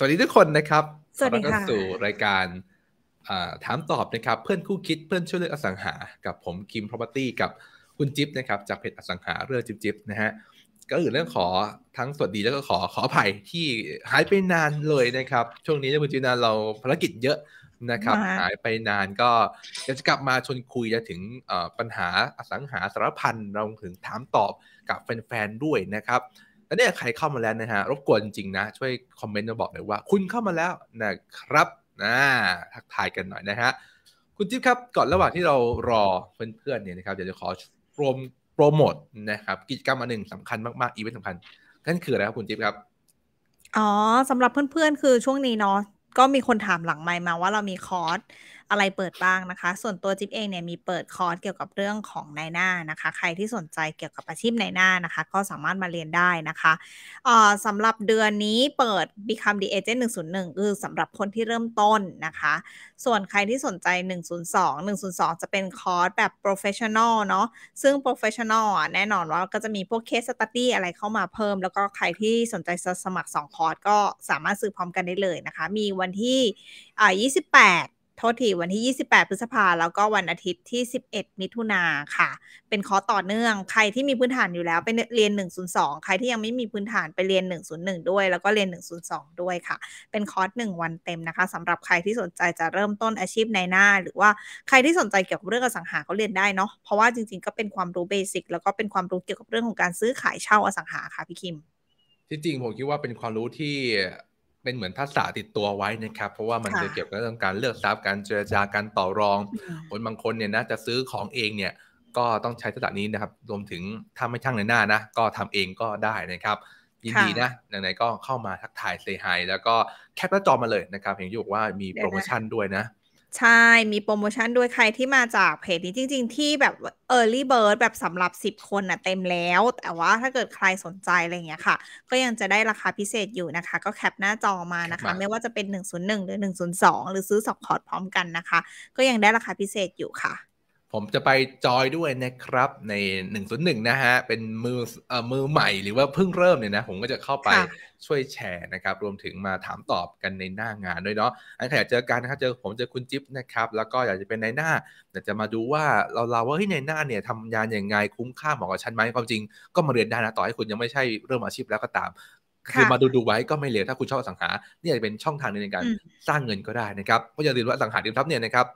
สวัสดีทุกคนนะครับสวัสดีค่ะสู่รายการถามตอบนะครับ เพื่อนคู่คิดเพื่อนช่วยเลือกอสังหา กับผมคิม property กับคุณจิ๊บนะครับจากเพจอสังหาเรื่องจิ๊บจิ๊บนะฮะก็อื่นเรื่องขอทั้งสวัสดีแล้วก็ขอขออภัยที่หายไปนานเลยนะครับ ช่วงนี้นะคุณจีนาเราภารกิจเยอะนะครับ หายไปนานก็จะกลับมาชวนคุยจะถึงปัญหาอสังหาสารพันเราถึงถามตอบกับแฟน ๆ ด้วยนะครับอัเนียใครเข้ามาแล้วนะฮะรบกวนจริงนะ ช่วยคอมเมนต์มาบอกหน่อยว่า คุณเข้ามาแล้วนะครับนะทักทายกันหน่อยนะฮะคุณจิ๊บครับก่อนระหว่างที่เรารอเพื่อนๆเนี่ยนะครับเดี๋ยวจะขอโปรโปรโมทนะครับกิจกรรมอันหนึ่งสำคัญมากๆอีเวนต์สำคัญนั่นคืออะไรครับคุณจิ๊บครับอ๋อสำหรับเพื่อน ๆ คือช่วงนี้เนาะก็มีคนถามหลังไมมาว่าเรามีคอร์สอะไรเปิดบ้างนะคะ ส่วนตัวจิ๊บเองเนี่ยมีเปิดคอร์สเกี่ยวกับเรื่องของนายหน้านะคะ ใครที่สนใจเกี่ยวกับอาชีพนายหน้านะคะก็สามารถมาเรียนได้นะคะ เออ่สำหรับเดือนนี้เปิด Become the Agent 101คือสำหรับคนที่เริ่มต้นนะคะ ส่วนใครที่สนใจ 102 102 จะเป็นคอร์สแบบ professional เนาะซึ่ง professional อ่ะแน่นอนว่าก็จะมีพวก case study อะไรเข้ามาเพิ่ม แล้วก็ใครที่สนใจสมัคร2คอร์สก็สามารถซื้อพร้อมกันได้เลยนะคะ มีวันที่อ่28โทษทีวันที่28 พฤษภาแล้วก็วันอาทิตย์ที่11มิถุนาค่ะ เป็นคอต่อเนื่อง ใครที่มีพื้นฐานอยู่แล้วไปเรียน 102ใครที่ยังไม่มีพื้นฐานไปเรียน 101 ด้วยแล้วก็เรียน 102 ด้วยค่ะ เป็นคอร์ส1วันเต็มนะคะสำหรับใครที่สนใจจะเริ่มต้นอาชีพในหน้า หรือว่าใครที่สนใจเกี่ยวกับเรื่องอสังหาก็เรียนได้เนาะเพราะว่าจริงๆก็เป็นความรู้เบสิกแล้วก็เป็นความรู้เกี่ยวกับเรื่องของการซื้อขายเช่าอสังหาค่ะพี่คิมที่จริงผมคิดว่าเป็นความรู้ที่เป็นเหมือนทักษะติดตัวไว้นะครับ เพราะว่ามันจะเกี่ยวกับเรื่องการเลือกทรัพย์การเจรจาการต่อรองคนบางคนเนี่ยนะจะซื้อของเองเนี่ยก็ต้องใช้ทักษะนี้นะครับ รวมถึงถ้าไม่ช่างในหน้านะก็ทำเองก็ได้นะครับ ยินดีนะไหนๆก็เข้ามาทักทายเซฮายแล้วก็แคปหน้าจอมาเลยนะครับเห็นอยู่ว่ามีโปรโมชั่นด้วยนะใช่มีโปรโมชั่นด้วยใครที่มาจากเพจนี้ จริงๆ ที่แบบ Early Bird แบบสำหรับ 10 คนนะ่ะเต็มแล้ว แต่ว่าถ้าเกิดใครสนใจอะไรเงี้ยค่ะ ก็ยังจะได้ราคาพิเศษอยู่นะคะ ก็แคปหน้าจอมานะคะ ไม่ว่าจะเป็น 101 หรือ 102 หรือซื้อสงคอร์ดพร้อมกันนะคะ ก็ยังได้ราคาพิเศษอยู่ค่ะผมจะไปจอยด้วยนะครับใน 101 นะฮะ เป็นมือเอ่อมือใหม่หรือว่าเพิ่งเริ่มเนี่ยนะผมก็จะเข้าไปช่วยแชร์นะครับ รวมถึงมาถามตอบกันในหน้างานด้วยเนาะอันใครอยากเจอกันนะครับเจอผมเจอคุณจิ๊บนะครับ แล้วก็อยากจะเป็นในหน้าอยากจะมาดูว่าเราเราว่าที้ในหน้าเนี่ยทำงานอย่างไงคุ้มค่าเหมาะกับฉันไหมความจริงก็มาเรียนได้นะต่อให้คุณยังไม่ใช่เริ่มอาชีพแล้วก็ตามคือมาดูดูไว้ก็ไม่เลวถ้าคุณชอบสังหาเนี่ยจะเป็นช่องทางนึงในการสร้างเงินก็ได้นะครับ ก็อย่าลืมว่าสังหาริมทรัพย์เนี่ยนะครับ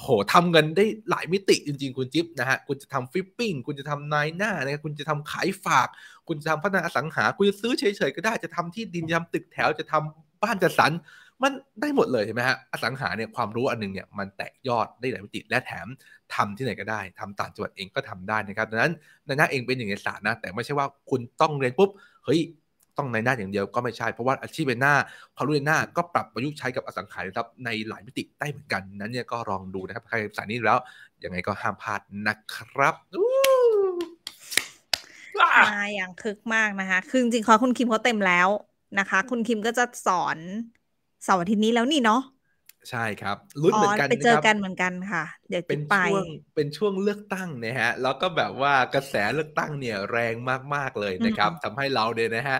โหทำเงินได้หลายมิติจริง ๆคุณจิ๊บนะฮะคุณจะทำฟิปปิ้งคุณจะทำนายหน้านะคุณจะทำขายฝาก คุณจะทำพัฒนาอสังหาคุณจะซื้อเฉยๆก็ได้จะทำที่ดินยำตึกแถวจะทำบ้านจัดสรรมันได้หมดเลยใช่ไหมฮะอสังหาเนี่ยความรู้อันนึงเนี่ยมันแตกยอดได้หลายมิติและแถมทำที่ไหนก็ได้ ทำต่างจังหวัดเองก็ทำได้นะครับดังนั้นนายหน้าเองเป็นอย่างในศาสตร์นะแต่ไม่ใช่ว่าคุณต้องเรียนปุ๊บเฮ้ยต้องในหน้าอย่างเดียวก็ไม่ใช่เพราะว่าอาชีพในหน้าพารู้ในหน้า ก็ปรับประยุกต์ใช้กับอสังหาริมทรัพย์ในหลายมิติได้เหมือนกัน นั้นเนี่ยก็ลองดูนะครับ ใครสายนี้แล้วยังไงก็ห้ามพลาดนะครับมาอย่างคึกมากนะคะคือจริงๆขอคุณคิมเขาเต็มแล้วนะคะ คุณคิมก็จะสอนเสาร์อาทิตย์นี้แล้วนี่เนาะใช่ครับลุ้นเหมือนกันไปเจอกันเหมือนกันค่ะ เดี๋ยวเป็นช่วงเป็นช่วงเลือกตั้งนะฮะแล้วก็แบบว่ากระแสเลือกตั้งเนี่ยแรงมากๆเลยนะครับทำให้เราเนี่ยนะฮะ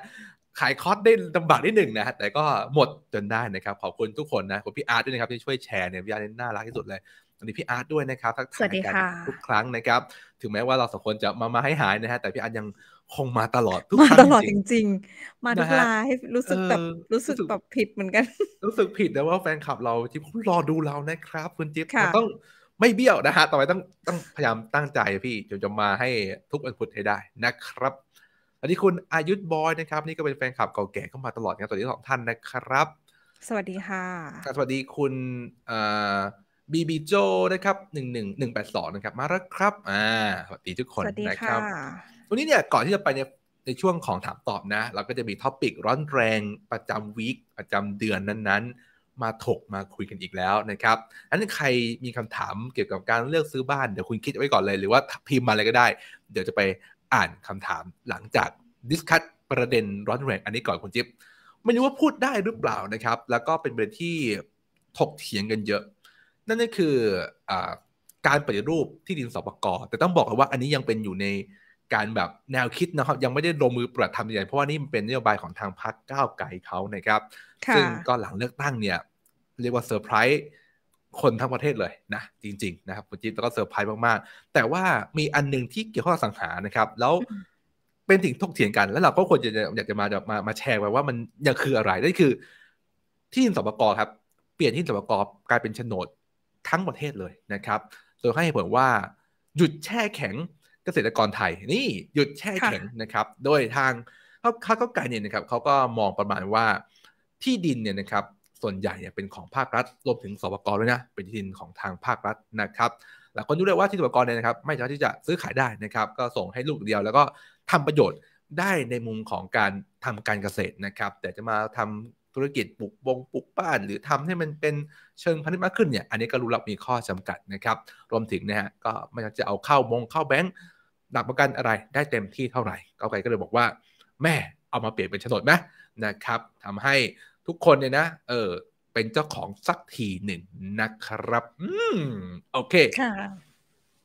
ขายคอร์สได้ลำบากนิดหนึ่งนะแต่ก็หมดจนได้นะครับขอบคุณทุกคนนะขอบพี่อาร์ตด้วยนะครับที่ช่วยแชร์เนี่ยพี่อาร์ตน่ารักที่สุดเลยสวัสดีพี่อาร์ตด้วยนะครับทักทายกันทุกครั้งนะครับ ถึงแม้ว่าเราสองคนจะมามาให้หายนะฮะแต่พี่อาร์ตยังคงมาตลอดทุกครั้งตลอดจริงงมาทุกไลฟ์รู้สึกแบบรู้สึกแบบผิดเหมือนกัน รู้สึกผิดนะว่าแฟนคลับเราที่รอดูเรานะครับคุณจิ๊บต้องไม่เบี้ยวนะฮะต่อไปต้องต้องพยายามตั้งใจพี่จนจะมาให้ทุกอันพุธให้ได้นะครับสวัสดีคุณอายุธบอยนะครับ นี่ก็เป็นแฟนคลับเก่าแก่เข้ามาตลอดนะสวัสดีสองท่านนะครับ สวัสดีค่ะสวัสดีคุณอบีบีโจนะครับหนึ่งหนึ่งหนึ่งแปดสองนะครับ มาแล้วครับ อ่า สวัสดีทุกคนนะครับวันนี้เนี่ย ก่อนที่จะไปในในช่วงของถามตอบนะ เราก็จะมีท็อปิกร้อนแรงประจำวีคประจำเดือนนั้นๆ มาถกมาคุยกันอีกแล้วนะครับอันนี้ใครมีคำถามเกี่ยวกับการเลือกซื้อบ้าน เดี๋ยวคุณคิดไว้ก่อนเลย หรือว่าพิมพ์มาอะไรก็ได้ เดี๋ยวจะไปอ่านคำถามหลังจาก ดิสคัตประเด็นร้อนแรง อันนี้ก่อนคุณจิ๊บไม่รู้ว่าพูดได้หรือเปล่านะครับ แล้วก็เป็นประเด็นที่ถกเถียงกันเยอะนั่นก็คืออการปฏิรูปที่ดินสปกรแต่ต้องบอกว่าอันนี้ยังเป็นอยู่ในการแบบแนวคิดนะครับยังไม่ได้ลงมือปฏิบัติทำใหญ่ เพราะว่านี่มันเป็นนโยบายของทางพรรคก้าวไกลเขานะครับซึ่งก็หลังเลือกตั้งเนี่ยเรียกว่าเซอร์ไพรส์คนทั้งประเทศเลยนะ จริงๆ นะครับคุจิ๊บแล้วก็เซอร์ไพรส์มาก ๆ แต่ว่ามีอันหนึ่งที่เกี่ยวข้องสังหานะครับ แล้วเป็นสิ่งทกเถียงกันแล้ว เราก็ควรจะอยากจะมามามาแชร์ไปว่ามันยังคืออะไรนั่นคือที่ดินสปกครับเปลี่ยนที่ดินสปกกลายเป็นโฉนดทั้งประเทศเลยนะครับ โดยให้ผลว่า หยุดแช่แข็งเกษตรกรไทยนี่หยุดแช่แข็งนะครับ โดยทางเขาเขาก็ไกลเนี่ยนะครับเขาก็มองประมาณว่าที่ดินเนี่ยนะครับส่วนใหญ่เนี่ยเป็นของภาครัฐรวมถึงสปกด้วยนะเป็นที่ดินของทางภาครัฐนะครับหลายคนรู้เลยว่าที่สปกรเนี่ยนะครับไม่สามารถที่จะซื้อขายได้นะครับ ก็ส่งให้ลูกเดียว แล้วก็ทำประโยชน์ได้ในมุมของการทำการเกษตรนะครับ แต่จะมาทำธุรกิจปลูกบงปลูกบ้านหรือทำให้มันเป็นเชิงพาณิชย์มากขึ้นเนี่ย อันนี้ก็รู้รับมีข้อจำกัดนะครับ รวมถึงนะฮะก็ไม่จะเอาเข้าบงเข้าแบงค์หลักประกันอะไรได้เต็มที่เท่าไหร่ก้าไกลก็เลยบอกว่า แม่ เอามาเปลี่ยนเป็นโฉนดหมนะครับทำให้ทุกคนเนี่ยนะเออเป็นเจ้าของสักทีหนึ่งนะครับ อืมโอเคค่ะ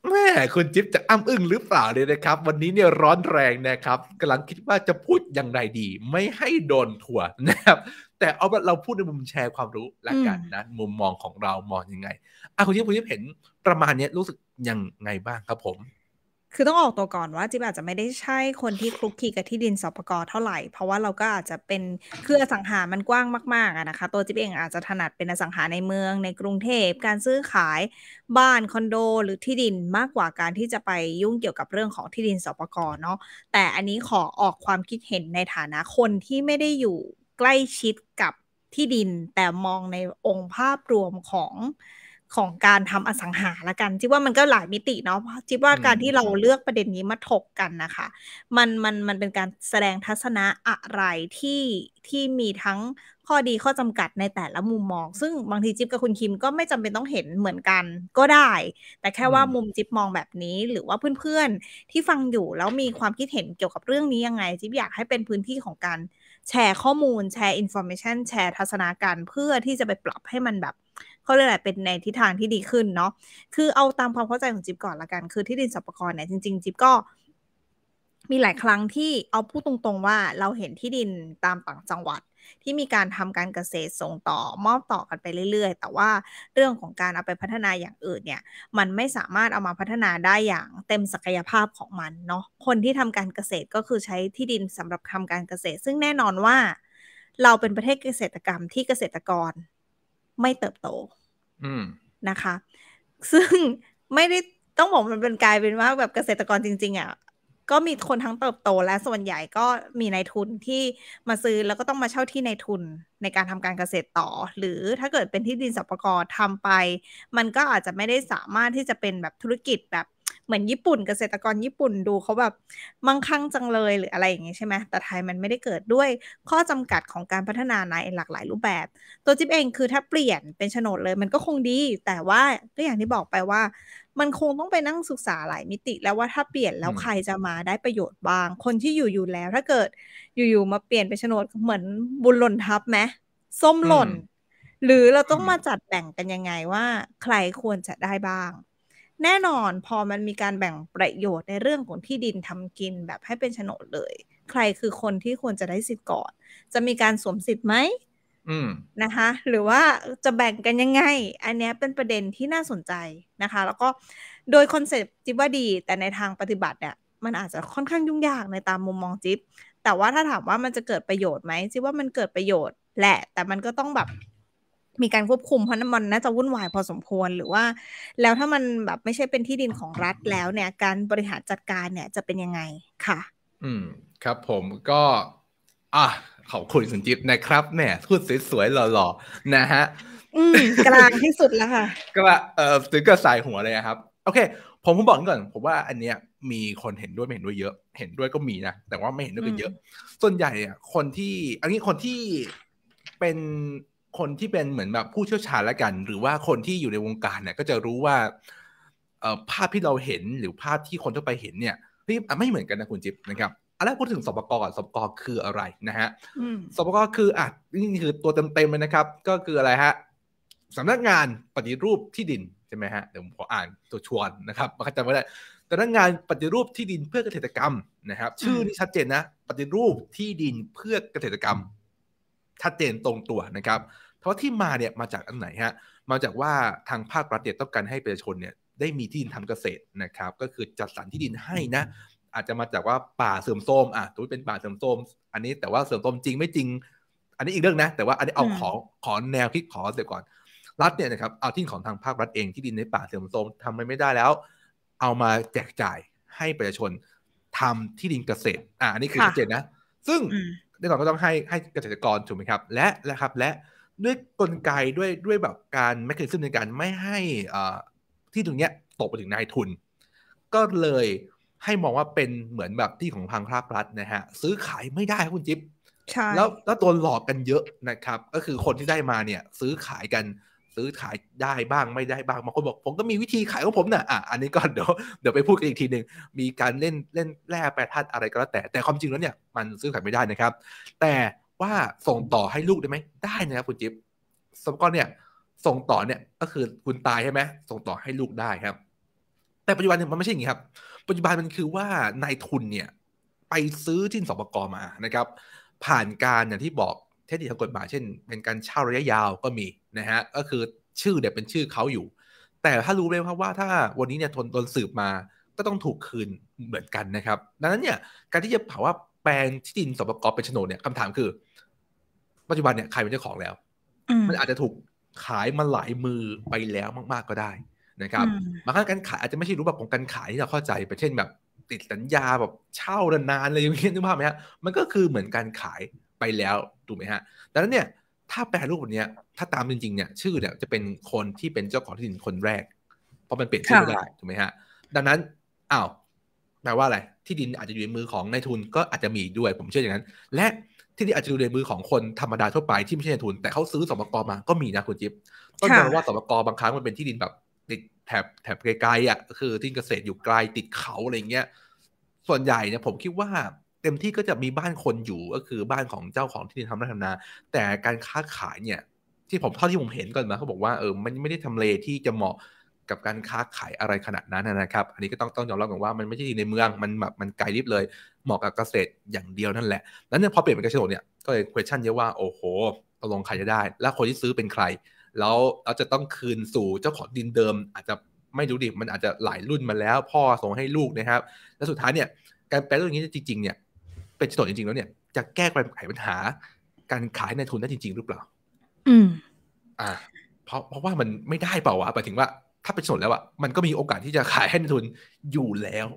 แม่คุณจิ๊บจะอ้ำอึ้งหรือเปล่าเลยนะครับ วันนี้เนี่ยร้อนแรงนะครับกำลังคิดว่าจะพูดอย่างไรดี ไม่ให้โดนถั่วนะครับแต่เอาเราพูดในมุมแชร์ความรู้ละกันนะ มุมมองของเรามองยังไงอ่ะคุณยิปคุณยิปเห็นประมาณนี้รู้สึกยังไงบ้างครับผม คือต้องออกตัวก่อนว่าจิ๊บอาจจะไม่ได้ใช่คนที่คลุกคลีกับที่ดินสปกรเท่าไหร่ เพราะว่าเราก็อาจจะเป็นคืออสังหามันกว้างมากๆอะนะคะ ตัวจิ๊บเองอาจจะถนัดเป็นอสังหาในเมือง ในกรุงเทพการซื้อขาย บ้านคอนโด หรือที่ดินมากกว่าการที่จะไปยุ่งเกี่ยวกับเรื่องของที่ดินสปกรเนาะแต่อันนี้ขอออกความคิดเห็นในฐานะคนที่ไม่ได้อยู่ใกล้ชิดกับที่ดินแต่มองในองค์ภาพรวมของของการทำอสังหาละกันจิ๊ว่ามันก็หลายมิติเนาะจิ๊ว่าการที่เราเลือกประเด็นนี้มาถกกันนะคะมันมัน มันเป็นการแสดงทัศนะอะไรที่ที่มีทั้งข้อดีข้อจำกัด ในแต่ละมุมมอง ซึ่งบางทีจิ๊บกับคุณคิมก็ไม่จำเป็นต้องเห็นเหมือนกันก็ได้ แต่แค่ว่ามุมจิ๊บมองแบบนี้หรือว่าเพื่อนๆที่ฟังอยู่แล้วมีความคิดเห็นเกี่ยวกับเรื่องนี้ยังไงจิ๊บอยากให้เป็นพื้นที่ของการแชร์ข้อมูลแชร์อินโฟมชันแชร์ ทัศนาการเพื่อที่จะไปปรับให้มันแบบ เขาเรียกอะไรเป็นในทิศทางที่ดีขึ้นเนาะคือเอาตามความเข้าใจของจิ๊บก่อนละกัน คือที่ดินสปกรเนี่ยจริง ๆ จิ๊บก็ มีหลายครั้งที่เอาพูดตรงๆว่าเราเห็นที่ดินตามต่างจังหวัดที่มีการทำการเกษตรส่งต่อมอบต่อกันไปเรื่อย ๆ แต่ว่าเรื่องของการเอาไปพัฒนาอย่างอื่นเนี่ย มันไม่สามารถเอามาพัฒนาได้อย่างเต็มศักยภาพของมันเนาะคนที่ทำการเกษตรก็คือใช้ที่ดินสำหรับทำการเกษตร ซึ่งแน่นอนว่า เราเป็นประเทศเกษตรกรรมที่เกษตรกรไม่เติบโตนะคะ ซึ่งไม่ได้ต้องบอกมันเป็นกลายเป็นว่าแบบเกษตรกรจริงๆอะ่ะก็มีคนทั้งเติบโต และส่วนใหญ่ก็มีนายทุนที่มาซื้อแล้วก็ต้องมาเช่าที่นายทุน ในการทำการเกษตรต่อ หรือถ้าเกิดเป็นที่ดินสปกรทำไป มันก็อาจจะไม่ได้สามารถที่จะเป็นแบบธุรกิจแบบเหมือนญี่ปุ่นเกษตรกรญี่ปุ่นดูเขาแบบมั่งคั่งจังเลยหรืออะไรอย่างงี้ใช่ไหมแต่ไทยมันไม่ได้เกิดด้วยข้อจำกัดของการพัฒนาในหลากหลายรูปแบบ ตัวจิ๊บเองคือถ้าเปลี่ยนเป็นโฉนดเลย มันก็คงดีแต่ว่าก็อย่างที่บอกไปว่ามันคงต้องไปนั่งศึกษาหลายมิติ แล้วว่าถ้าเปลี่ยนแล้วใครจะมาได้ประโยชน์บ้าง คนที่อยู่อยู่แล้วถ้าเกิดอยู่ๆมาเปลี่ยนไปโฉนดเหมือนบุญหล่นทับไหมส้มหล่น หรือเราต้องมาจัดแบ่งกันยังไงว่า ใครควรจะได้บ้าง แน่นอนพอมันมีการแบ่งประโยชน์ในเรื่องของที่ดินทำกิน แบบให้เป็นโฉนดเลย ใครคือคนที่ควรจะได้สิทธิ์ก่อน จะมีการสวมสิทธิ์ไหมนะคะหรือว่าจะแบ่งกันยังไง อันนี้เป็นประเด็นที่น่าสนใจนะคะ แล้วก็โดยคอนเซปต์จิ๊บว่าดีแต่ในทางปฏิบัติเนี่ยมันอาจจะค่อนข้างยุ่งยากในตามมุมมองจิ๊บแต่ว่าถ้าถามว่ามันจะเกิดประโยชน์ไหมจิ๊บว่ามันเกิดประโยชน์ แหละ แต่มันก็ต้องแบบมีการควบคุมเพราะมันน่าจะวุ่นวายพอสมควรหรือว่า แล้วถ้ามันแบบไม่ใช่เป็นที่ดินของรัฐแล้วเนี่ยการบริหารจัดการเนี่ยจะเป็นยังไงค่ะ อืมครับ ผมก็ อ่ะขอบคุณสุนจิตนะครับแม่พูดสวยๆหล่อๆนะฮะกลางที่สุดแล้วค่ะก็เออถึงก็สายหัวเลยครับโอเค ผมผมบอกก่อนผมว่าอันเนี้ยมีคนเห็นด้วยไม่เห็นด้วยเยอะ เห็นด้วยก็มีนะแต่ว่าไม่เห็นด้วยกันเยอะ ส่วนใหญ่อ่ะคนที่ อันนี้คนที่เป็นคนที่เป็นเหมือนแบบผู้เชี่ยวชาญละกัน หรือว่าคนที่อยู่ในวงการเนี่ย ก็จะรู้ว่าเอ่อภาพที่เราเห็นหรือภาพที่คนทั่วไปเห็นเนี่ยยไม่เหมือนกันนะคุณจิ๊บนะครับอันแรกพูดถึงสปกสปกคืออะไรนะฮะสปกคืออ่ะนี่คือตัวเต็มๆเลยนะครับ ก็คืออะไรฮะสำนักงานปฏิรูปที่ดินใช่ไหมฮะเดี๋ยวผมขออ่านตัวชวนนะครับมาจำไว้ได้สำนักงานปฏิรูปที่ดินเพื่อเกษตรกรรมนะครับ ชื่อนี่ชัดเจนนะปฏิรูปที่ดินเพื่อเกษตรกรรม ชัดเจนตรงตัวนะครับ เพราะที่มาเนี่ยมาจากอันไหนฮะ มาจากว่าทางภาครัฐเนี่ยต้องการให้ประชาชนเนี่ย ได้มีที่ดินทำเกษตรนะครับ ก็คือจัดสรรที่ดินให้นะอาจจะมาจากว่าป่าเสื่อมโทรม อ่ะถือเป็นป่าเสื่อมโทรม อันนี้แต่ว่าเสื่อมโทรมจริงไม่จริง อันนี้อีกเรื่องนะ แต่ว่าอันนี้เอาขอขอแนวคิดขอเสียก่อน รัฐเนี่ยนะครับ เอาที่ของทางภาครัฐเองที่ดินในป่าเสื่อมโทรมทำไม่ได้แล้ว เอามาแจกจ่ายให้ประชาชนทำที่ดินเกษตร อ่ะอันนี้คือชัดเจนนะ ซึ่งแน่นอนก็ต้องให้ให้เกษตรกรถูกไหมครับ และนะครับ และด้วยกลไกด้วยด้วยแบบการไม่เคยซึ่งในการไม่ให้อ่าที่ตรงเนี้ยตกไปถึงนายทุน ก็เลยให้มองว่าเป็นเหมือนแบบที่ของทางภาครัฐนะฮะซื้อขายไม่ได้คุณจิ๊บแล้วแล้วตัวหลอกกันเยอะนะครับ ก็คือคนที่ได้มาเนี่ยซื้อขายกัน ซื้อขายได้บ้างไม่ได้บ้างบางคนบอก ผมก็มีวิธีขายของผมนะ่ะอ่ะ อันนี้ก่อนเดี๋ยวเดี๋ยวไปพูดกันอีกทีหนึ่งมีการเล่นเล่น แร่แปรธาตุอะไรก็แล้วแต่แต่ความจริงแล้วเนี่ยมันซื้อขายไม่ได้นะครับ แต่ว่าส่งต่อให้ลูกได้ไหมได้นะครับ คุณจิ๊บสมก้อนเนี่ยส่งต่อเนี่ยก็คือคุณตายใช่ไหมส่งต่อให้ลูกได้ครับแต่ปัจจุบันเนี่ยมันไม่ใช่อย่างนี้ครับ ปัจจุบันมันคือว่านายทุนเนี่ย ไปซื้อที่สปกมานะครับ ผ่านการอย่างที่บอกเทคนิคทางกฎหมายเช่น เป็นการเช่าระยะยาวก็มีนะฮะ ก็คือชื่อเนี่ยเป็นชื่อเขาอยู่ แต่ถ้ารู้ไหมครับว่าถ้าวันนี้เนี่ยทนโดนสืบมา ก็ต้องถูกคืนเหมือนกันนะครับ ดังนั้นเนี่ยการที่จะผาว่าแปลงที่ดินสปกเป็นโฉนดเนี่ยคำถามคือ ปัจจุบันเนี่ย ใครเป็นเจ้าของแล้ว มันอาจจะถูกขายมาหลายมือไปแล้วมากๆก็ได้นะครับมางครั้งการขายอาจจะไม่ใช่รูปแบบของการขายที่เราเข้าใจ ไปเช่นแบบติดสัญญาแบบเช่านานๆอะไรอย่างเงี้ยนึกภาพไหมฮะ มันก็คือเหมือนการขายไปแล้วถูกไหมฮะ ดังนั้นเนี่ยถ้าแปลรูปแบบนี้ถ้าตามจริงๆเนี่ยชื่อเนี่ยจะเป็นคนที่เป็นเจ้าของที่ดินคนแรกเพราะมันเปลี่ยนชื่อไม่ได้ ถูกไหมฮะ ดังนั้นอ้าวแปลว่าอะไร ที่ดินอาจจะอยู่ในมือของนายทุนก็อาจจะมีด้วยผมเชื่ออย่างนั้น และที่ดินอาจจะอยู่ในมือของคนธรรมดาทั่วไป ที่ไม่ใช่นายทุน แต่เขาซื้อสมกมา ก็มีนะคุณจิ๊บ ต้องยอมว่าสมกบางครั้งมันเป็นที่ดินแบบแถบแถบไกลๆอ่ะคือที่เกษตรอยู่ไกลติดเขาอะไรเงี้ยส่วนใหญ่เนี่ยผมคิดว่าเต็มที่ก็จะมีบ้านคนอยู่ก็คือบ้านของเจ้าของที่ดินทำไรทำนา แต่การค้าขายเนี่ยที่ผมเท่าที่ผมเห็นก่อนนะเขาบอกว่าเออมันไม่ได้ทำเลที่จะเหมาะกับการค้าขายอะไรขนาดนั้นนะครับอันนี้ก็ต้องต้องยอมรับกันว่ามันไม่ใช่ในเมืองมันแบบมันไกลริบเลย เหมาะกับเกษตรอย่างเดียวนั่นแหละ แล้นพอเปลี่ยนเป็นเกษตรเนี่ยก็เลย question เยอะว่าโอ้โหตกลงใครจะได้ และคนที่ซื้อเป็นใครแล้วเราจะต้องคืนสู่เจ้าของดินเดิม อาจจะไม่รู้ดิมันอาจจะหลายรุ่นมาแล้ว พ่อส่งให้ลูกนะครับ แล้วสุดท้ายเนี่ย การแปลรูปอ่งนี้จริงๆเนี่ย เป็นโจทย์จริงๆ แล้วเนี่ยจะแก้ไขปัญหา การขายในทุนได้จริงๆ หรือเปล่า อืม อ่าเพราะเพราะว่ามันไม่ได้เปล่าวะหมายถึงว่า ถ้าเป็นส่วนแล้วอะมันก็มีโอกาสที่จะขายให้ในทุนอยู่แล้ว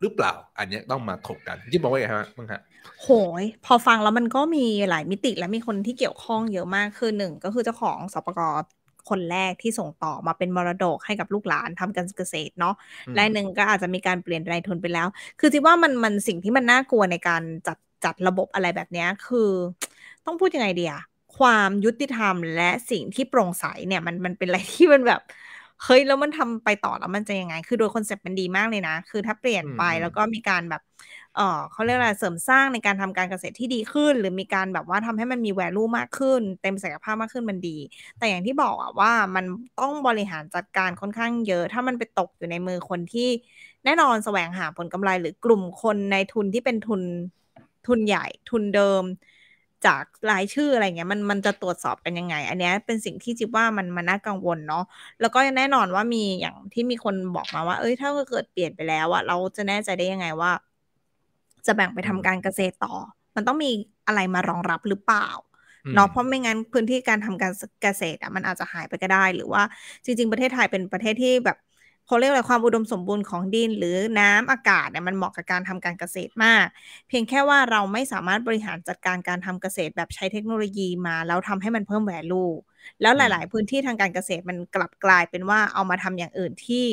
หรือเปล่า อันนี้ต้องมาถกกัน ที่บอกว่าไงฮะบ้างฮะ โหย พอฟังแล้วมันก็มีหลายมิติ และมีคนที่เกี่ยวข้องเยอะมาก คือหนึ่ง ก็คือเจ้าของสปกรคนแรกที่ส่งต่อมาเป็นมรดกให้กับลูกหลานทำการเกษตรเนาะ และหนึ่งก็อาจจะมีการเปลี่ยนรายทุนไปแล้ว คือที่ว่ามันมันสิ่งที่มันน่ากลัวในการจัดจัดระบบอะไรแบบนี้คือ ต้องพูดยังไงเดียความยุติธรรม และสิ่งที่โปร่งใสเนี่ยมันมันเป็นอะไรที่มันแบบเฮ้ยแล้วมันทำไปต่อแล้วมันจะยังไง คือโดยคอนเซ็ปต์มันดีมากเลยนะคือถ้าเปลี่ยนไปแล้วก็มีการแบบเออเขาเรียกอะไรเสริมสร้างในการทำการเกษตรที่ดีขึ้น หรือมีการแบบว่าทำให้มันมีแวลูมากขึ้น เต็มศักยภาพมากขึ้นมันดี แต่อย่างที่บอกอะว่ามันต้องบริหารจัดการค่อนข้างเยอะ ถ้ามันไปตกอยู่ในมือคนที่แน่นอนแสวงหาผลกำไรหรือกลุ่มคนในทุนที่เป็นทุนทุนใหญ่ ทุนเดิมจากรายชื่ออะไรเงี้ยมันมันจะตรวจสอบกันยังไง อันเนี้ยเป็นสิ่งที่จิบว่ามันมันน่ากังวลเนาะแล้วก็แน่นอนว่ามีอย่างที่มีคนบอกมาว่าเอ้ยถ้าเกิดเปลี่ยนไปแล้วอะเราจะแน่ใจได้ยังไงว่าจะแบ่งไปทำการเกษตรต่อ มันต้องมีอะไรมารองรับหรือเปล่าเนาะเพราะไม่งั้น พื้นที่การทำการเกษตรอะมันอาจจะหายไปก็ได้ หรือว่าจริงๆประเทศไทยเป็นประเทศที่แบบเขาเรียกอะไรความอุดมสมบูรณ์ของดินหรือน้ำอากาศเนี่ยมันเหมาะกับการทำการเกษตรมาก เพียงแค่ว่าเราไม่สามารถบริหารจัดการการทำเกษตร แบบใช้เทคโนโลยีมา แล้วทำให้มันเพิ่มแวลูแล้วหลาย ๆ พื้นที่ทางการเกษตรมันกลับกลายเป็นว่าเอามาทำอย่างอื่นที่